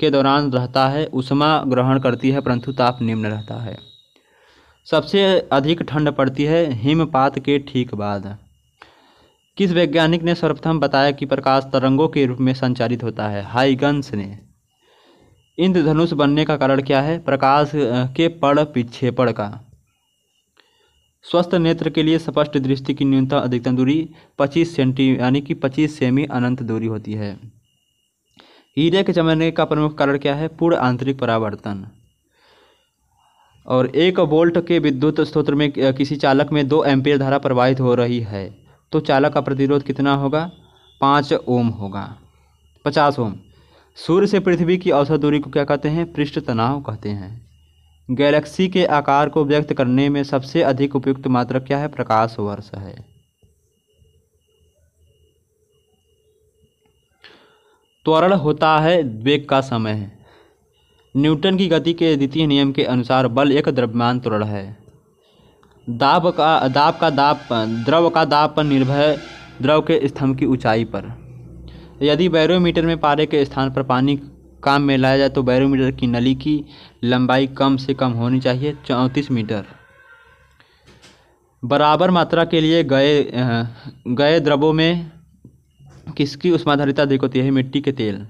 के दौरान रहता है उष्मा ग्रहण करती है परंतु ताप निम्न रहता है सबसे अधिक ठंड पड़ती है हिमपात के ठीक बाद किस वैज्ञानिक ने सर्वप्रथम बताया कि प्रकाश तरंगों के रूप में संचारित होता है हाइगन्स ने इंद्रधनुष बनने का कारण क्या है प्रकाश के पड़ पिछेपड़ का स्वस्थ नेत्र के लिए स्पष्ट दृष्टि की न्यूनतम अधिकतम दूरी 25 सेंटी यानी कि 25 सेमी अनंत दूरी होती है हीरे के चमकने का प्रमुख कारण क्या है पूर्ण आंतरिक परावर्तन और एक वोल्ट के विद्युत स्रोत में किसी चालक में दो एम्पियर धारा प्रवाहित हो रही है तो चालक का प्रतिरोध कितना होगा पाँच ओम होगा पचास ओम सूर्य से पृथ्वी की औसत दूरी को क्या कहते हैं पृष्ठ तनाव कहते हैं गैलेक्सी के आकार को व्यक्त करने में सबसे अधिक उपयुक्त मात्रक क्या है प्रकाश वर्ष है त्वरण होता है वेग का समय है न्यूटन की गति के द्वितीय नियम के अनुसार बल एक द्रव्यमान त्वरण है दाब का दाब का दाब द्रव का दाब पर निर्भर द्रव के स्तंभ की ऊंचाई पर यदि बैरोमीटर में पारे के स्थान पर पानी काम में लाया जाए तो बैरोमीटर की नली की लंबाई कम से कम होनी चाहिए चौंतीस मीटर बराबर मात्रा के लिए गए गए द्रवों में किसकी उष्माधारिता अधिक होती है मिट्टी के तेल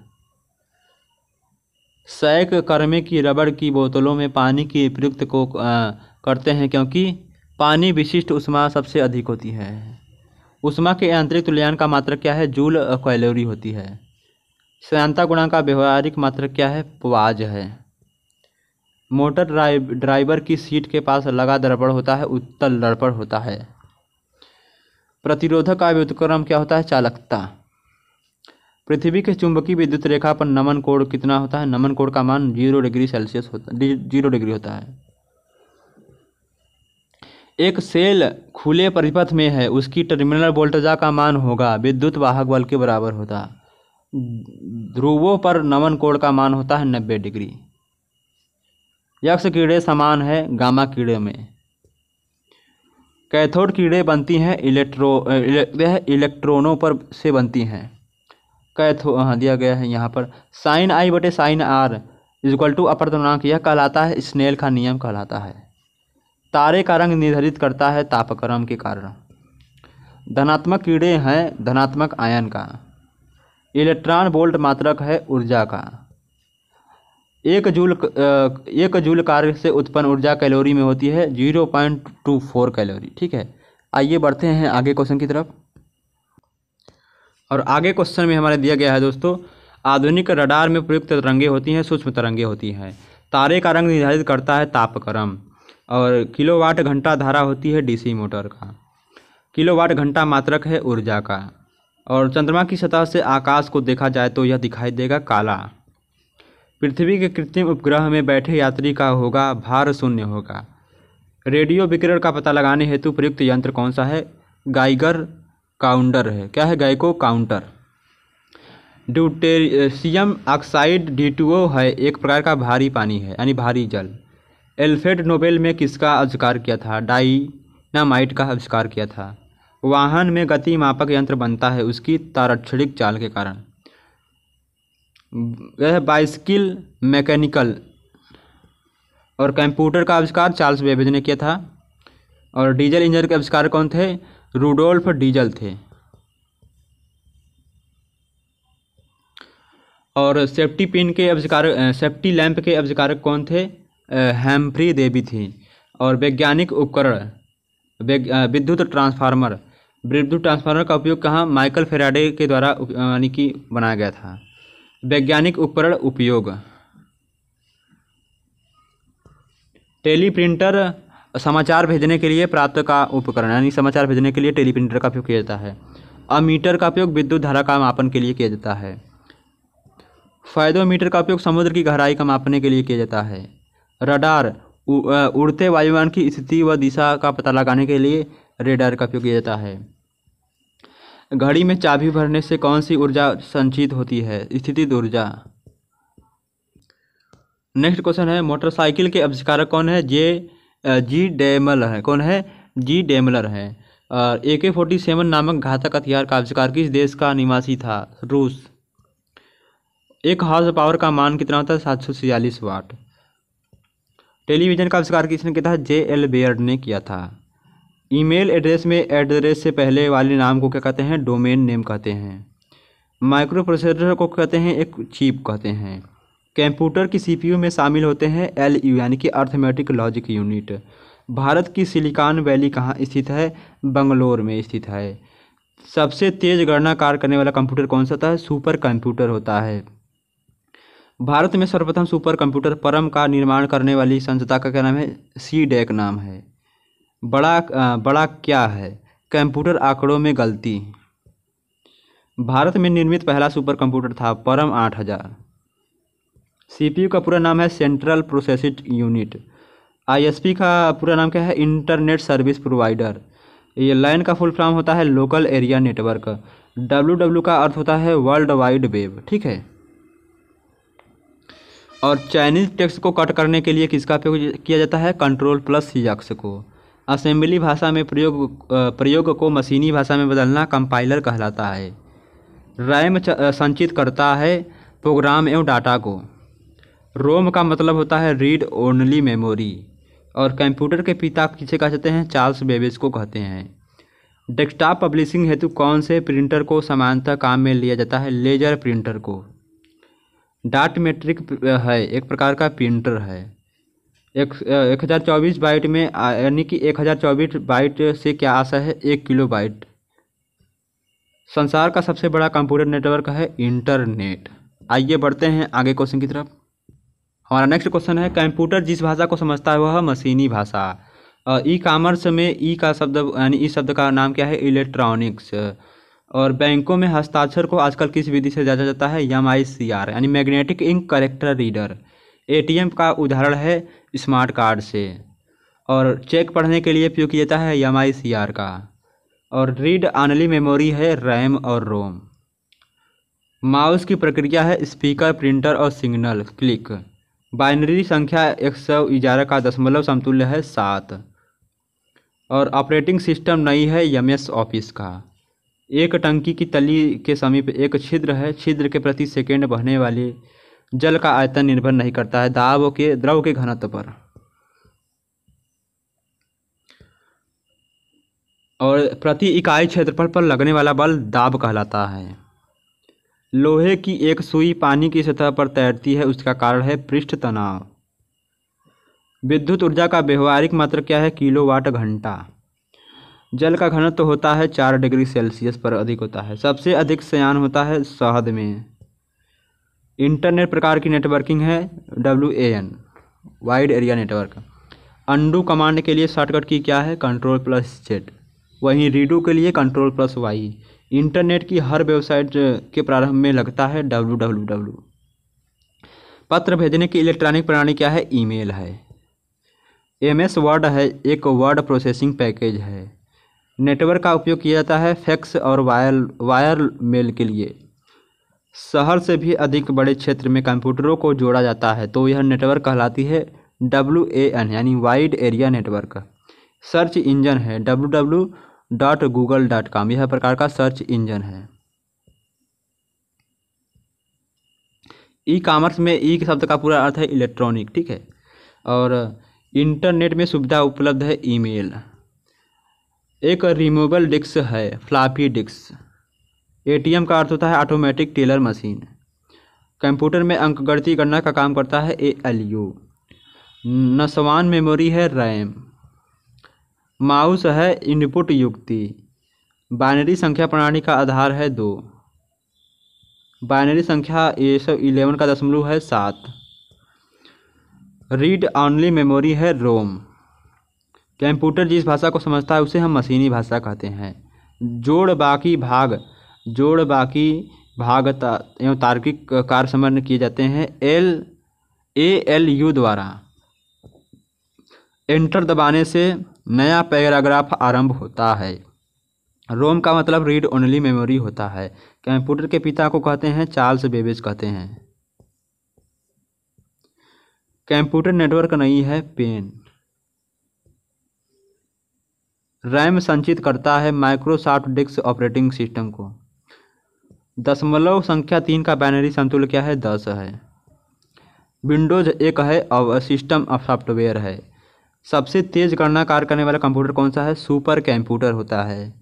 सैक कर्मे की रबड़ की बोतलों में पानी की प्रयुक्त को करते हैं क्योंकि पानी विशिष्ट उष्मा सबसे अधिक होती है उष्मा के आंतरिक तुल्यान का मात्रा क्या है जूल कैलोरी होती है श्रांता गुणा का व्यवहारिक मात्र क्या है पवाज है मोटर ड्राइव ड्राइवर की सीट के पास लगा दड़पड़ होता है उत्तल दड़पड़ होता है प्रतिरोधक का व्युतक्रम क्या होता है चालकता पृथ्वी के चुंबकीय विद्युत रेखा पर नमन कोण कितना होता है नमन कोण का मान जीरो डिग्री सेल्सियस होता जीरो डिग्री होता है एक सेल खुले परिपथ में है उसकी टर्मिनल वोल्टेजा का मान होगा विद्युत वाहक बल के बराबर होता है ध्रुवों पर नमन कोण का मान होता है नब्बे डिग्री यक्ष कीड़े समान है गामा कीड़े में कैथोड कीड़े बनती हैं इलेक्ट्रो यह इलेक्ट्रॉनों पर से बनती हैं कैथो हाँ दिया गया है यहाँ पर साइन आई बटे साइन आर इजक्वल टू अपर पूर्णांक यह कहलाता है स्नेल का नियम कहलाता है तारे का रंग निर्धारित करता है तापक्रम के कारण धनात्मक कीड़े हैं धनात्मक आयन का इलेक्ट्रॉन वोल्ट मात्रक है ऊर्जा का एक जूल एक जूल कार्य से उत्पन्न ऊर्जा कैलोरी में होती है zero point two four calorie ठीक है आइए बढ़ते हैं आगे क्वेश्चन की तरफ और आगे क्वेश्चन में हमारे दिया गया है दोस्तों आधुनिक रडार में प्रयुक्त तरंगे होती हैं सूक्ष्म तरंगे होती हैं तारे का रंग निर्धारित करता है तापक्रम और किलोवाट घंटा धारा होती है डीसी मोटर का किलोवाट घंटा मात्रक है ऊर्जा का और चंद्रमा की सतह से आकाश को देखा जाए तो यह दिखाई देगा काला पृथ्वी के कृत्रिम उपग्रह में बैठे यात्री का होगा भार शून्य होगा रेडियो विकिरण का पता लगाने हेतु प्रयुक्त यंत्र कौन सा है गाइगर काउंटर है क्या है गाइको काउंटर ड्यूटेसियम ऑक्साइड डी है एक प्रकार का भारी पानी है यानी भारी जल एल्फेड नोबेल में किसका आविष्कार किया था डाइनामाइट का आविष्कार किया था वाहन में गति मापक यंत्र बनता है उसकी तारक्षणिक चाल के कारण यह बाइस्किल मैकेनिकल और कंप्यूटर का आविष्कार चार्ल्स बेबेज ने किया था और डीजल इंजन के आविष्कार कौन थे रूडोल्फ डीजल थे और सेफ्टी पिन के आविष्कार सेफ्टी लैंप के आविष्कार कौन थे हैम्फ्री देवी थी और वैज्ञानिक उपकरण विद्युत ट्रांसफार्मर ब्रेडब्रू ट्रांसफार्मर का उपयोग कहाँ माइकल फेराडे के द्वारा यानी कि बनाया गया था वैज्ञानिक उपकरण उपयोग टेलीप्रिंटर समाचार भेजने के लिए प्राप्त का उपकरण यानी समाचार भेजने के लिए टेलीप्रिंटर का उपयोग किया जाता है अमीटर का उपयोग विद्युत धारा का मापन के लिए किया जाता है फायदोमीटर का उपयोग समुद्र की गहराई का मापने के लिए किया जाता है रडार उड़ते वायुयान की स्थिति व दिशा का पता लगाने के लिए रेडार का उपयोग किया जाता है घड़ी में चाबी भरने से कौन सी ऊर्जा संचित होती है स्थितिज ऊर्जा नेक्स्ट क्वेश्चन है मोटरसाइकिल के आविष्कारक कौन है जे जी डेमल है कौन है जी डेमलर है ए के फोर्टी सेवन नामक घातक हथियार का आविष्कार किस देश का निवासी था रूस एक हॉर्स पावर का मान कितना होता है सात सौ छियालीस वाट टेलीविज़न का आविष्कार किसने किया था जे एल बेयर्ड ने किया था ईमेल एड्रेस में एट से पहले वाले नाम को क्या कहते हैं डोमेन नेम कहते हैं माइक्रो प्रोसेसर को कहते हैं एक चीप कहते हैं कंप्यूटर की सीपीयू में शामिल होते हैं एल यू यानी कि अर्थमेटिक लॉजिक यूनिट भारत की सिलिकॉन वैली कहाँ स्थित है बंगलोर में स्थित है सबसे तेज़ गणना कार्य करने वाला कंप्यूटर कौन सा होता है सुपर कंप्यूटर होता है भारत में सर्वप्रथम सुपर कंप्यूटर परम का निर्माण करने वाली संस्था का क्या नाम है सी डेक नाम है बड़ा बड़ा क्या है कंप्यूटर आंकड़ों में गलती भारत में निर्मित पहला सुपर कंप्यूटर था परम आठ हज़ार सी का पूरा नाम है सेंट्रल प्रोसेसिंग यूनिट आईएसपी का पूरा नाम क्या है इंटरनेट सर्विस प्रोवाइडर ये लाइन का फुल फॉर्म होता है local area network W W का अर्थ होता है वर्ल्ड वाइड वेब ठीक है और चाइनीज़ टेक्स्ट को कट करने के लिए किसका उपयोग किया जाता है कंट्रोल प्लस सी को असेंबली भाषा में प्रयोग प्रयोग को मशीनी भाषा में बदलना कंपाइलर कहलाता है रैम संचित करता है प्रोग्राम एवं डाटा को रोम का मतलब होता है रीड ओनली मेमोरी और कंप्यूटर के पिता किसे कहते हैं चार्ल्स बेबेज को कहते हैं डेस्कटॉप पब्लिशिंग हेतु कौन से प्रिंटर को समानता काम में लिया जाता है लेजर प्रिंटर को डाट मेट्रिक है एक प्रकार का प्रिंटर है एक एक हज़ार चौबीस बाइट में यानी कि एक हज़ार चौबीस बाइट से क्या आशा है एक किलो बाइट संसार का सबसे बड़ा कंप्यूटर नेटवर्क है इंटरनेट आइए बढ़ते हैं आगे क्वेश्चन की तरफ हमारा नेक्स्ट क्वेश्चन है कंप्यूटर जिस भाषा को समझता है वह मशीनी भाषा ई कॉमर्स में ई का शब्द यानी ई शब्द का नाम क्या है इलेक्ट्रॉनिक्स और बैंकों में हस्ताक्षर को आजकल किस विधि से जाना जाता है एम आई सी आर यानी magnetic ink character reader ATM का उदाहरण है स्मार्ट कार्ड से और चेक पढ़ने के लिए उपयोग किया जाता है एम आई सी आर का और रीड आनली मेमोरी है रैम और रोम माउस की प्रक्रिया है स्पीकर प्रिंटर और सिग्नल क्लिक बाइनरी संख्या एक सौ ग्यारह का दशमलव समतुल्य है सात और ऑपरेटिंग सिस्टम नई है एम एस ऑफिस का एक टंकी की तली के समीप एक छिद्र है छिद्र के प्रति सेकेंड बहने वाली जल का आयतन निर्भर नहीं करता है दाब के द्रव के घनत्व पर और प्रति इकाई क्षेत्रफल पर लगने वाला बल दाब कहलाता है लोहे की एक सुई पानी की सतह पर तैरती है उसका कारण है पृष्ठ तनाव विद्युत ऊर्जा का व्यवहारिक मात्र क्या है किलोवाट घंटा जल का घनत्व तो होता है चार डिग्री सेल्सियस पर अधिक होता है सबसे अधिक सयान होता है शहद में इंटरनेट प्रकार की नेटवर्किंग है W A N wide area network undo command के लिए शॉर्टकट की क्या है कंट्रोल प्लस जेड वहीं रीडू के लिए कंट्रोल प्लस वाई इंटरनेट की हर वेबसाइट के प्रारंभ में लगता है डब्ल्यू डब्ल्यू डब्ल्यू पत्र भेजने की इलेक्ट्रॉनिक प्रणाली क्या है ईमेल है एम एस वर्ड है एक वर्ड प्रोसेसिंग पैकेज है नेटवर्क का उपयोग किया जाता है फैक्स और वायर वायर मेल के लिए शहर से भी अधिक बड़े क्षेत्र में कंप्यूटरों को जोड़ा जाता है तो यह नेटवर्क कहलाती है डब्ल्यू ए एन यानी wide area network search engine है W W dot Google dot com यह प्रकार का सर्च इंजन है ई कॉमर्स में ई e शब्द का पूरा अर्थ है इलेक्ट्रॉनिक ठीक है और इंटरनेट में सुविधा उपलब्ध है ईमेल एक रिमूवेबल डिस्क है फ्लापी डिस्क एटीएम का अर्थ होता है ऑटोमेटिक टेलर मशीन कंप्यूटर में गणती गणना का काम करता है ए एल यू नसवान मेमोरी है रैम माउस है इनपुट युक्ति बाइनरी संख्या प्रणाली का आधार है दो बाइनरी संख्या ए सौ इलेवन का दशमलव है सात रीड ऑनली मेमोरी है रोम कंप्यूटर जिस भाषा को समझता है उसे हम मशीनी भाषा कहते हैं जोड़ बाकी भाग जोड़ बाकी भाग एवं तार्किक कार्य समर्ण किए जाते हैं एल ए एल यू द्वारा एंटर दबाने से नया पैराग्राफ आरंभ होता है रोम का मतलब रीड ओनली मेमोरी होता है कंप्यूटर के पिता को कहते हैं चार्ल्स बेबेज कहते हैं कंप्यूटर नेटवर्क नहीं है पेन रैम संचित करता है माइक्रोसॉफ्ट डिस्क ऑपरेटिंग सिस्टम को दशमलव संख्या तीन का बाइनरी संतुल क्या है दस है विंडोज एक है और सिस्टम ऑफ सॉफ्टवेयर है सबसे तेज़ गणना कार्य करने वाला कंप्यूटर कौन सा है सुपर कंप्यूटर होता है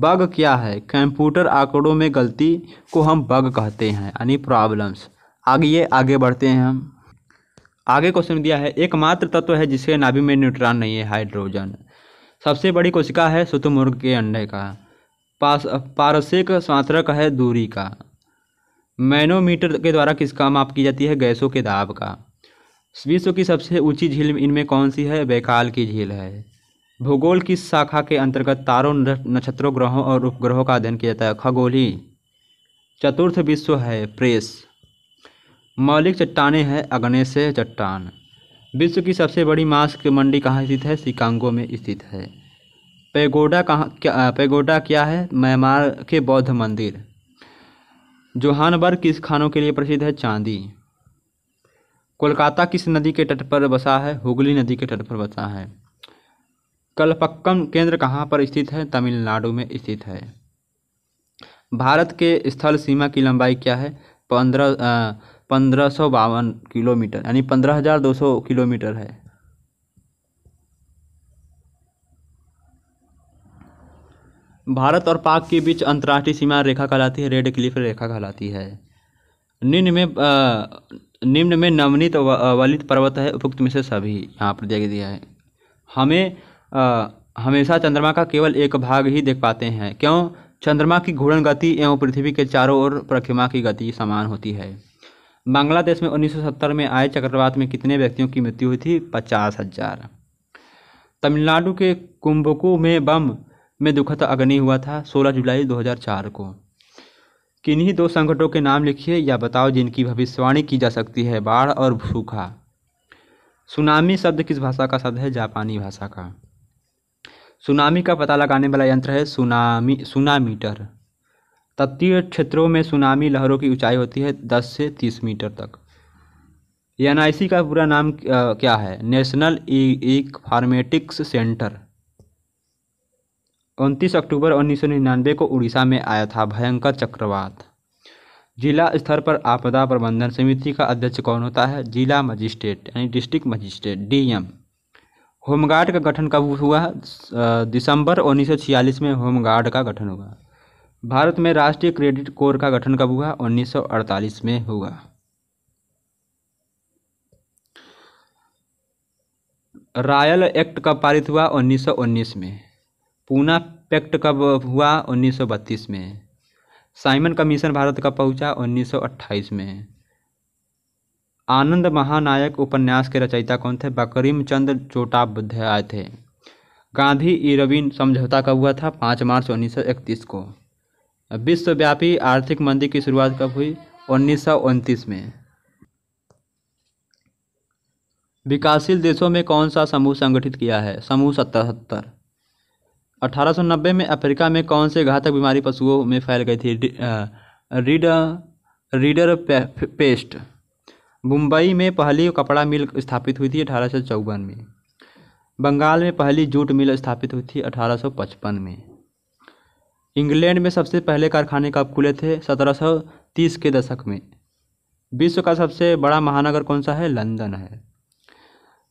बग क्या है कंप्यूटर आंकड़ों में गलती को हम बग कहते हैं यानी प्रॉब्लम्स आगे ये आगे बढ़ते हैं हम आगे क्वेश्चन दिया है एकमात्र तत्व है जिसके नाभि में न्यूट्रॉन नहीं है हाइड्रोजन सबसे बड़ी कोशिका है सुतुमुर्ग के अंडे का पास पारसिक मात्रक है दूरी का मैनोमीटर के द्वारा किसका माप की जाती है गैसों के दाब का विश्व की सबसे ऊंची झील इनमें कौन सी है बैकाल की झील है भूगोल किस शाखा के अंतर्गत तारों नक्षत्रों ग्रहों और उपग्रहों का अध्ययन किया जाता है खगोली चतुर्थ विश्व है प्रेस मौलिक चट्टाने हैं अग्ने से चट्टान विश्व की सबसे बड़ी मांस मंडी कहाँ स्थित है शिकांगो में स्थित है पेगोडा कहाँ क्या पेगोडा क्या है म्यांमार के बौद्ध मंदिर जोहानबर्ग किस खानों के लिए प्रसिद्ध है चांदी कोलकाता किस नदी के तट पर बसा है हुगली नदी के तट पर बसा है कलपक्कम केंद्र कहाँ पर स्थित है तमिलनाडु में स्थित है भारत के स्थल सीमा की लंबाई क्या है पंद्रह पंद्रह सौ बावन किलोमीटर यानी पंद्रह हज़ार दो सौ किलोमीटर है भारत और पाक के बीच अंतर्राष्ट्रीय सीमा रेखा कहलाती है रेड क्लिफ रेखा कहलाती है निम्न में निम्न में नवनीत वलित पर्वत है उपयुक्त में से सभी यहाँ पर दिया गया है हमें आ, हमेशा चंद्रमा का केवल एक भाग ही देख पाते हैं क्यों चंद्रमा की घूर्ण गति एवं पृथ्वी के चारों ओर प्रतिमा की गति समान होती है बांग्लादेश में 1970 में आए चक्रवात में कितने व्यक्तियों की मृत्यु हुई थी पचास हजार तमिलनाडु के कुंभको में बम में दुखद अग्नि हुआ था 16 जुलाई 2004 को किन्हीं दो संकटों के नाम लिखिए या बताओ जिनकी भविष्यवाणी की जा सकती है बाढ़ और भूखा सुनामी शब्द किस भाषा का शब्द है जापानी भाषा का सुनामी का पता लगाने वाला यंत्र है सुनामी सुनामीटर तटीय क्षेत्रों में सुनामी लहरों की ऊंचाई होती है 10 से 30 मीटर तक एन का पूरा नाम क्या है नेशनल इक फार्मेटिक्स सेंटर उनतीस अक्टूबर उन्नीस सौ निन्यानवे को उड़ीसा में आया था भयंकर चक्रवात जिला स्तर पर आपदा प्रबंधन समिति का अध्यक्ष कौन होता है जिला मजिस्ट्रेट यानी डिस्ट्रिक्ट मजिस्ट्रेट डीएम होमगार्ड का गठन कब हुआ दिसंबर 1946 में होमगार्ड का गठन हुआ भारत में राष्ट्रीय क्रेडिट कोर का गठन कब हुआ 1948 में हुआ रॉयल एक्ट कब पारित हुआ 1919 में पूना पैक्ट कब हुआ 1932 में साइमन कमीशन भारत का पहुंचा 1928 में आनंद महानायक उपन्यास के रचयिता कौन थे बकरीम चंद्र चोटाध्याय थे गांधी इरविन समझौता कब हुआ था 5 मार्च 1931 को विश्वव्यापी आर्थिक मंदी की शुरुआत कब हुई उन्नीस में विकासशील देशों में कौन सा समूह संगठित किया है समूह सतहत्तर 1890 में अफ्रीका में कौन से घातक बीमारी पशुओं में फैल गई थी रीडर रीडर पे, पेस्ट मुंबई में पहली कपड़ा मिल स्थापित हुई थी अठारह में बंगाल में पहली जूट मिल स्थापित हुई थी 1855 में इंग्लैंड में सबसे पहले कारखाने कब खुले थे 1730 के दशक में विश्व का सबसे बड़ा महानगर कौन सा है लंदन है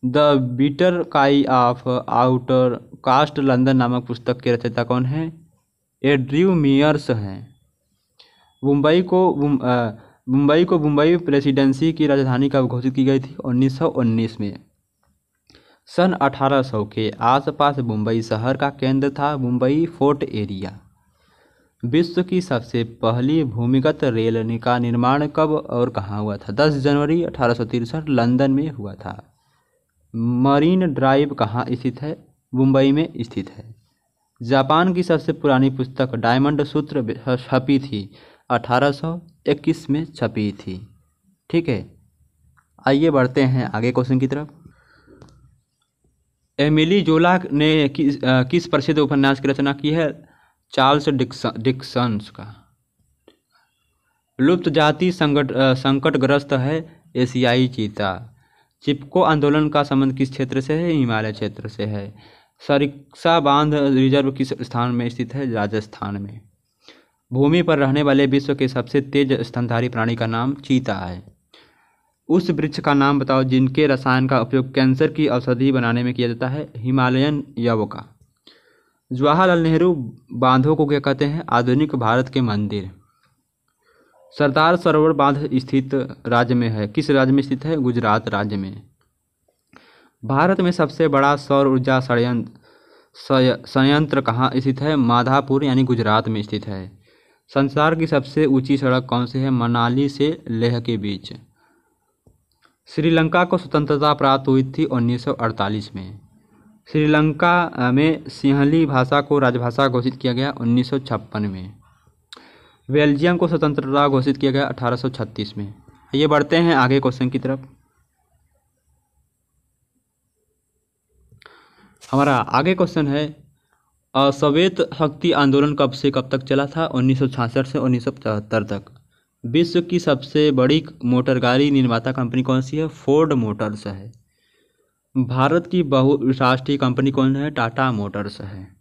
the bitter cry of outcast London नामक पुस्तक के रचयिता कौन है एड्रिव मियर्स हैं मुंबई को मुंबई को मुंबई प्रेसिडेंसी की राजधानी कब घोषित की गई थी 1919 में सन 1800 के आसपास मुंबई शहर का केंद्र था मुंबई फोर्ट एरिया विश्व की सबसे पहली भूमिगत रेल का निर्माण कब और कहाँ हुआ था 10 जनवरी अठारह लंदन में हुआ था मरीन ड्राइव कहाँ स्थित है मुंबई में स्थित है जापान की सबसे पुरानी पुस्तक डायमंड सूत्र छपी थी 1821 में छपी थी ठीक है आइए बढ़ते हैं आगे क्वेश्चन की तरफ एमिली जोला ने किस किस प्रसिद्ध उपन्यास की रचना की है चार्ल्स डिक्सन डिक्सन्स का लुप्त जाति संकट संकटग्रस्त है एशियाई चीता चिपको आंदोलन का संबंध किस क्षेत्र से है हिमालय क्षेत्र से है सरिक्सा बांध रिजर्व किस स्थान में स्थित है राजस्थान में भूमि पर रहने वाले विश्व के सबसे तेज स्तनधारी प्राणी का नाम चीता है उस वृक्ष का नाम बताओ जिनके रसायन का उपयोग कैंसर की औषधि बनाने में किया जाता है हिमालयन यव का जवाहरलाल नेहरू बांधों को क्या कहते हैं आधुनिक भारत के मंदिर सरदार सरोवर बांध स्थित राज्य में है किस राज्य में स्थित है गुजरात राज्य में भारत में सबसे बड़ा सौर ऊर्जा संयंत्र संयंत्र कहाँ स्थित है माधापुर यानी गुजरात में स्थित है संसार की सबसे ऊंची सड़क कौन सी है मनाली से लेह के बीच श्रीलंका को स्वतंत्रता प्राप्त हुई थी 1948 में श्रीलंका में सिंहली भाषा को राजभाषा घोषित किया गया 1956 में बेल्जियम को स्वतंत्रता घोषित किया गया 1836 में ये बढ़ते हैं आगे क्वेश्चन की तरफ हमारा आगे क्वेश्चन है सवेत शक्ति आंदोलन कब से कब तक चला था 1966 से उन्नीस तक विश्व की सबसे बड़ी मोटर गाड़ी निर्माता कंपनी कौन सी है फोर्ड मोटर्स है भारत की बहुराष्ट्रीय कंपनी कौन है टाटा मोटर्स है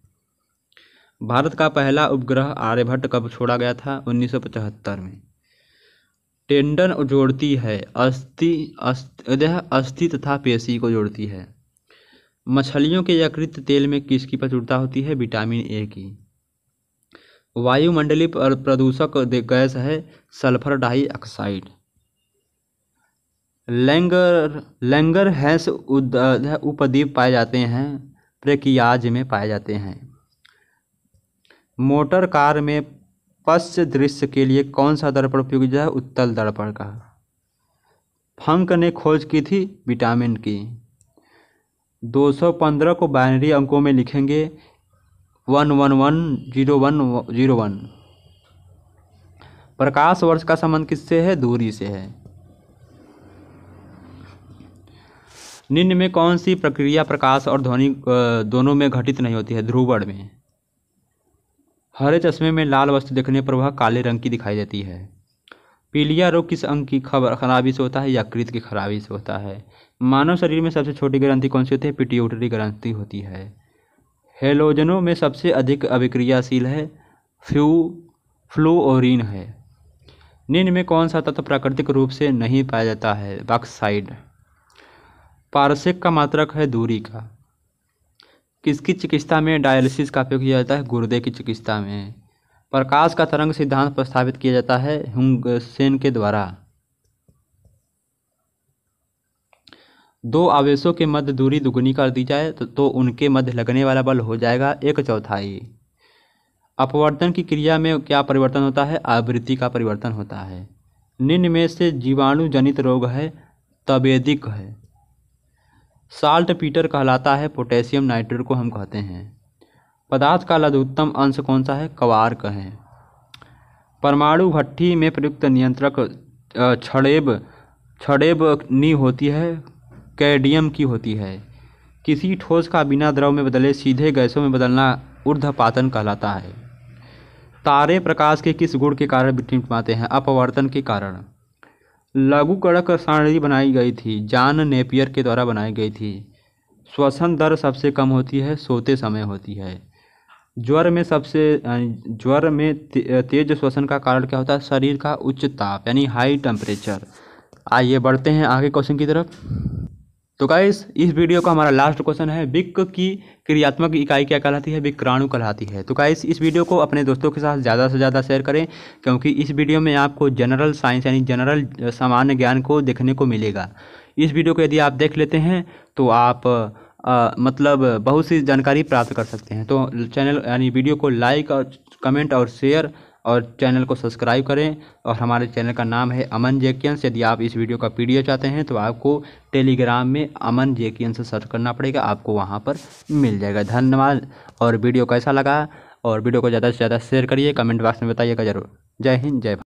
भारत का पहला उपग्रह आर्यभट्ट कब छोड़ा गया था 1975 में टेंडन जोड़ती है अस्थि यह अस्थि तथा पेशी को जोड़ती है मछलियों के यकृत तेल में किसकी प्रचुरता होती है विटामिन ए की वायुमंडलीय प्रदूषक गैस है सल्फर डाइऑक्साइड लैंगर लैंगर हैंस उपद्वीप पाए जाते हैं प्रकियाज में पाए जाते हैं मोटर कार में पश्च दृश्य के लिए कौन सा दर्पण किया है उत्तल दर्पण का फंक ने खोज की थी विटामिन की 215 को बाइनरी अंकों में लिखेंगे one one one zero one zero one प्रकाश वर्ष का संबंध किससे है दूरी से है निम्न में कौन सी प्रक्रिया प्रकाश और ध्वनि दोनों में घटित नहीं होती है ध्रुवण में हरे चश्मे में लाल वस्तु देखने पर वह काले रंग की दिखाई देती है पीलिया रोग किस अंग की खबर खराबी से होता है या कृत की खराबी से होता है मानव शरीर में सबसे छोटी ग्रंथि कौन सी होती है पिटियोटरी ग्रंथि होती है हेलोजनों में सबसे अधिक अभिक्रियाशील है फ्यू फ्लूओरिन है निम्न में कौन सा तत्व प्राकृतिक रूप से नहीं पाया जाता है बाक्साइड पारसिक का मात्रक है दूरी का किसकी चिकित्सा में डायलिसिस का उपयोग किया जाता है गुर्दे की चिकित्सा में प्रकाश का तरंग सिद्धांत प्रस्तावित किया जाता है हुंगसेन के द्वारा दो आवेशों के मध्य दूरी दुगुनी कर दी जाए तो, तो उनके मध्य लगने वाला बल हो जाएगा एक चौथाई अपवर्तन की क्रिया में क्या परिवर्तन होता है आवृत्ति का परिवर्तन होता है निम्न में से जीवाणु जनित रोग है तबेदिक है साल्ट पीटर कहलाता है पोटेशियम नाइट्रेट को हम कहते हैं पदार्थ का लघुत्तम अंश कौन सा है कवार कहें परमाणु भट्टी में प्रयुक्त नियंत्रक छड़ेब छड़ेब नी होती है कैडियम की होती है किसी ठोस का बिना द्रव में बदले सीधे गैसों में बदलना ऊर्धपातन कहलाता है तारे प्रकाश के किस गुण के कारण विटिंट माते हैं अपवर्तन के कारण लघु कड़क सारणी बनाई गई थी जान नेपियर के द्वारा बनाई गई थी श्वसन दर सबसे कम होती है सोते समय होती है ज्वर में सबसे ज्वर में तेज श्वसन का कारण क्या होता है शरीर का उच्च ताप यानी हाई टेम्परेचर आइए बढ़ते हैं आगे क्वेश्चन की तरफ तो गाइस इस वीडियो का हमारा लास्ट क्वेश्चन है बिक की क्रियात्मक इकाई क्या कहलाती है विक्राणु कहलाती है तो क्या इस वीडियो को अपने दोस्तों के साथ ज़्यादा से ज़्यादा शेयर करें क्योंकि इस वीडियो में आपको जनरल साइंस यानी जनरल सामान्य ज्ञान को देखने को मिलेगा इस वीडियो को यदि आप देख लेते हैं तो आप आ, मतलब बहुत सी जानकारी प्राप्त कर सकते हैं तो चैनल यानी वीडियो को लाइक और कमेंट और शेयर और चैनल को सब्सक्राइब करें और हमारे चैनल का नाम है अमन जेकियंस यदि आप इस वीडियो का पीडीएफ चाहते हैं तो आपको टेलीग्राम में अमन जेकियंस से सर्च करना पड़ेगा आपको वहाँ पर मिल जाएगा धन्यवाद और वीडियो कैसा लगा और वीडियो को ज़्यादा से ज़्यादा शेयर करिए कमेंट बॉक्स में बताइएगा जरूर जय हिंद जय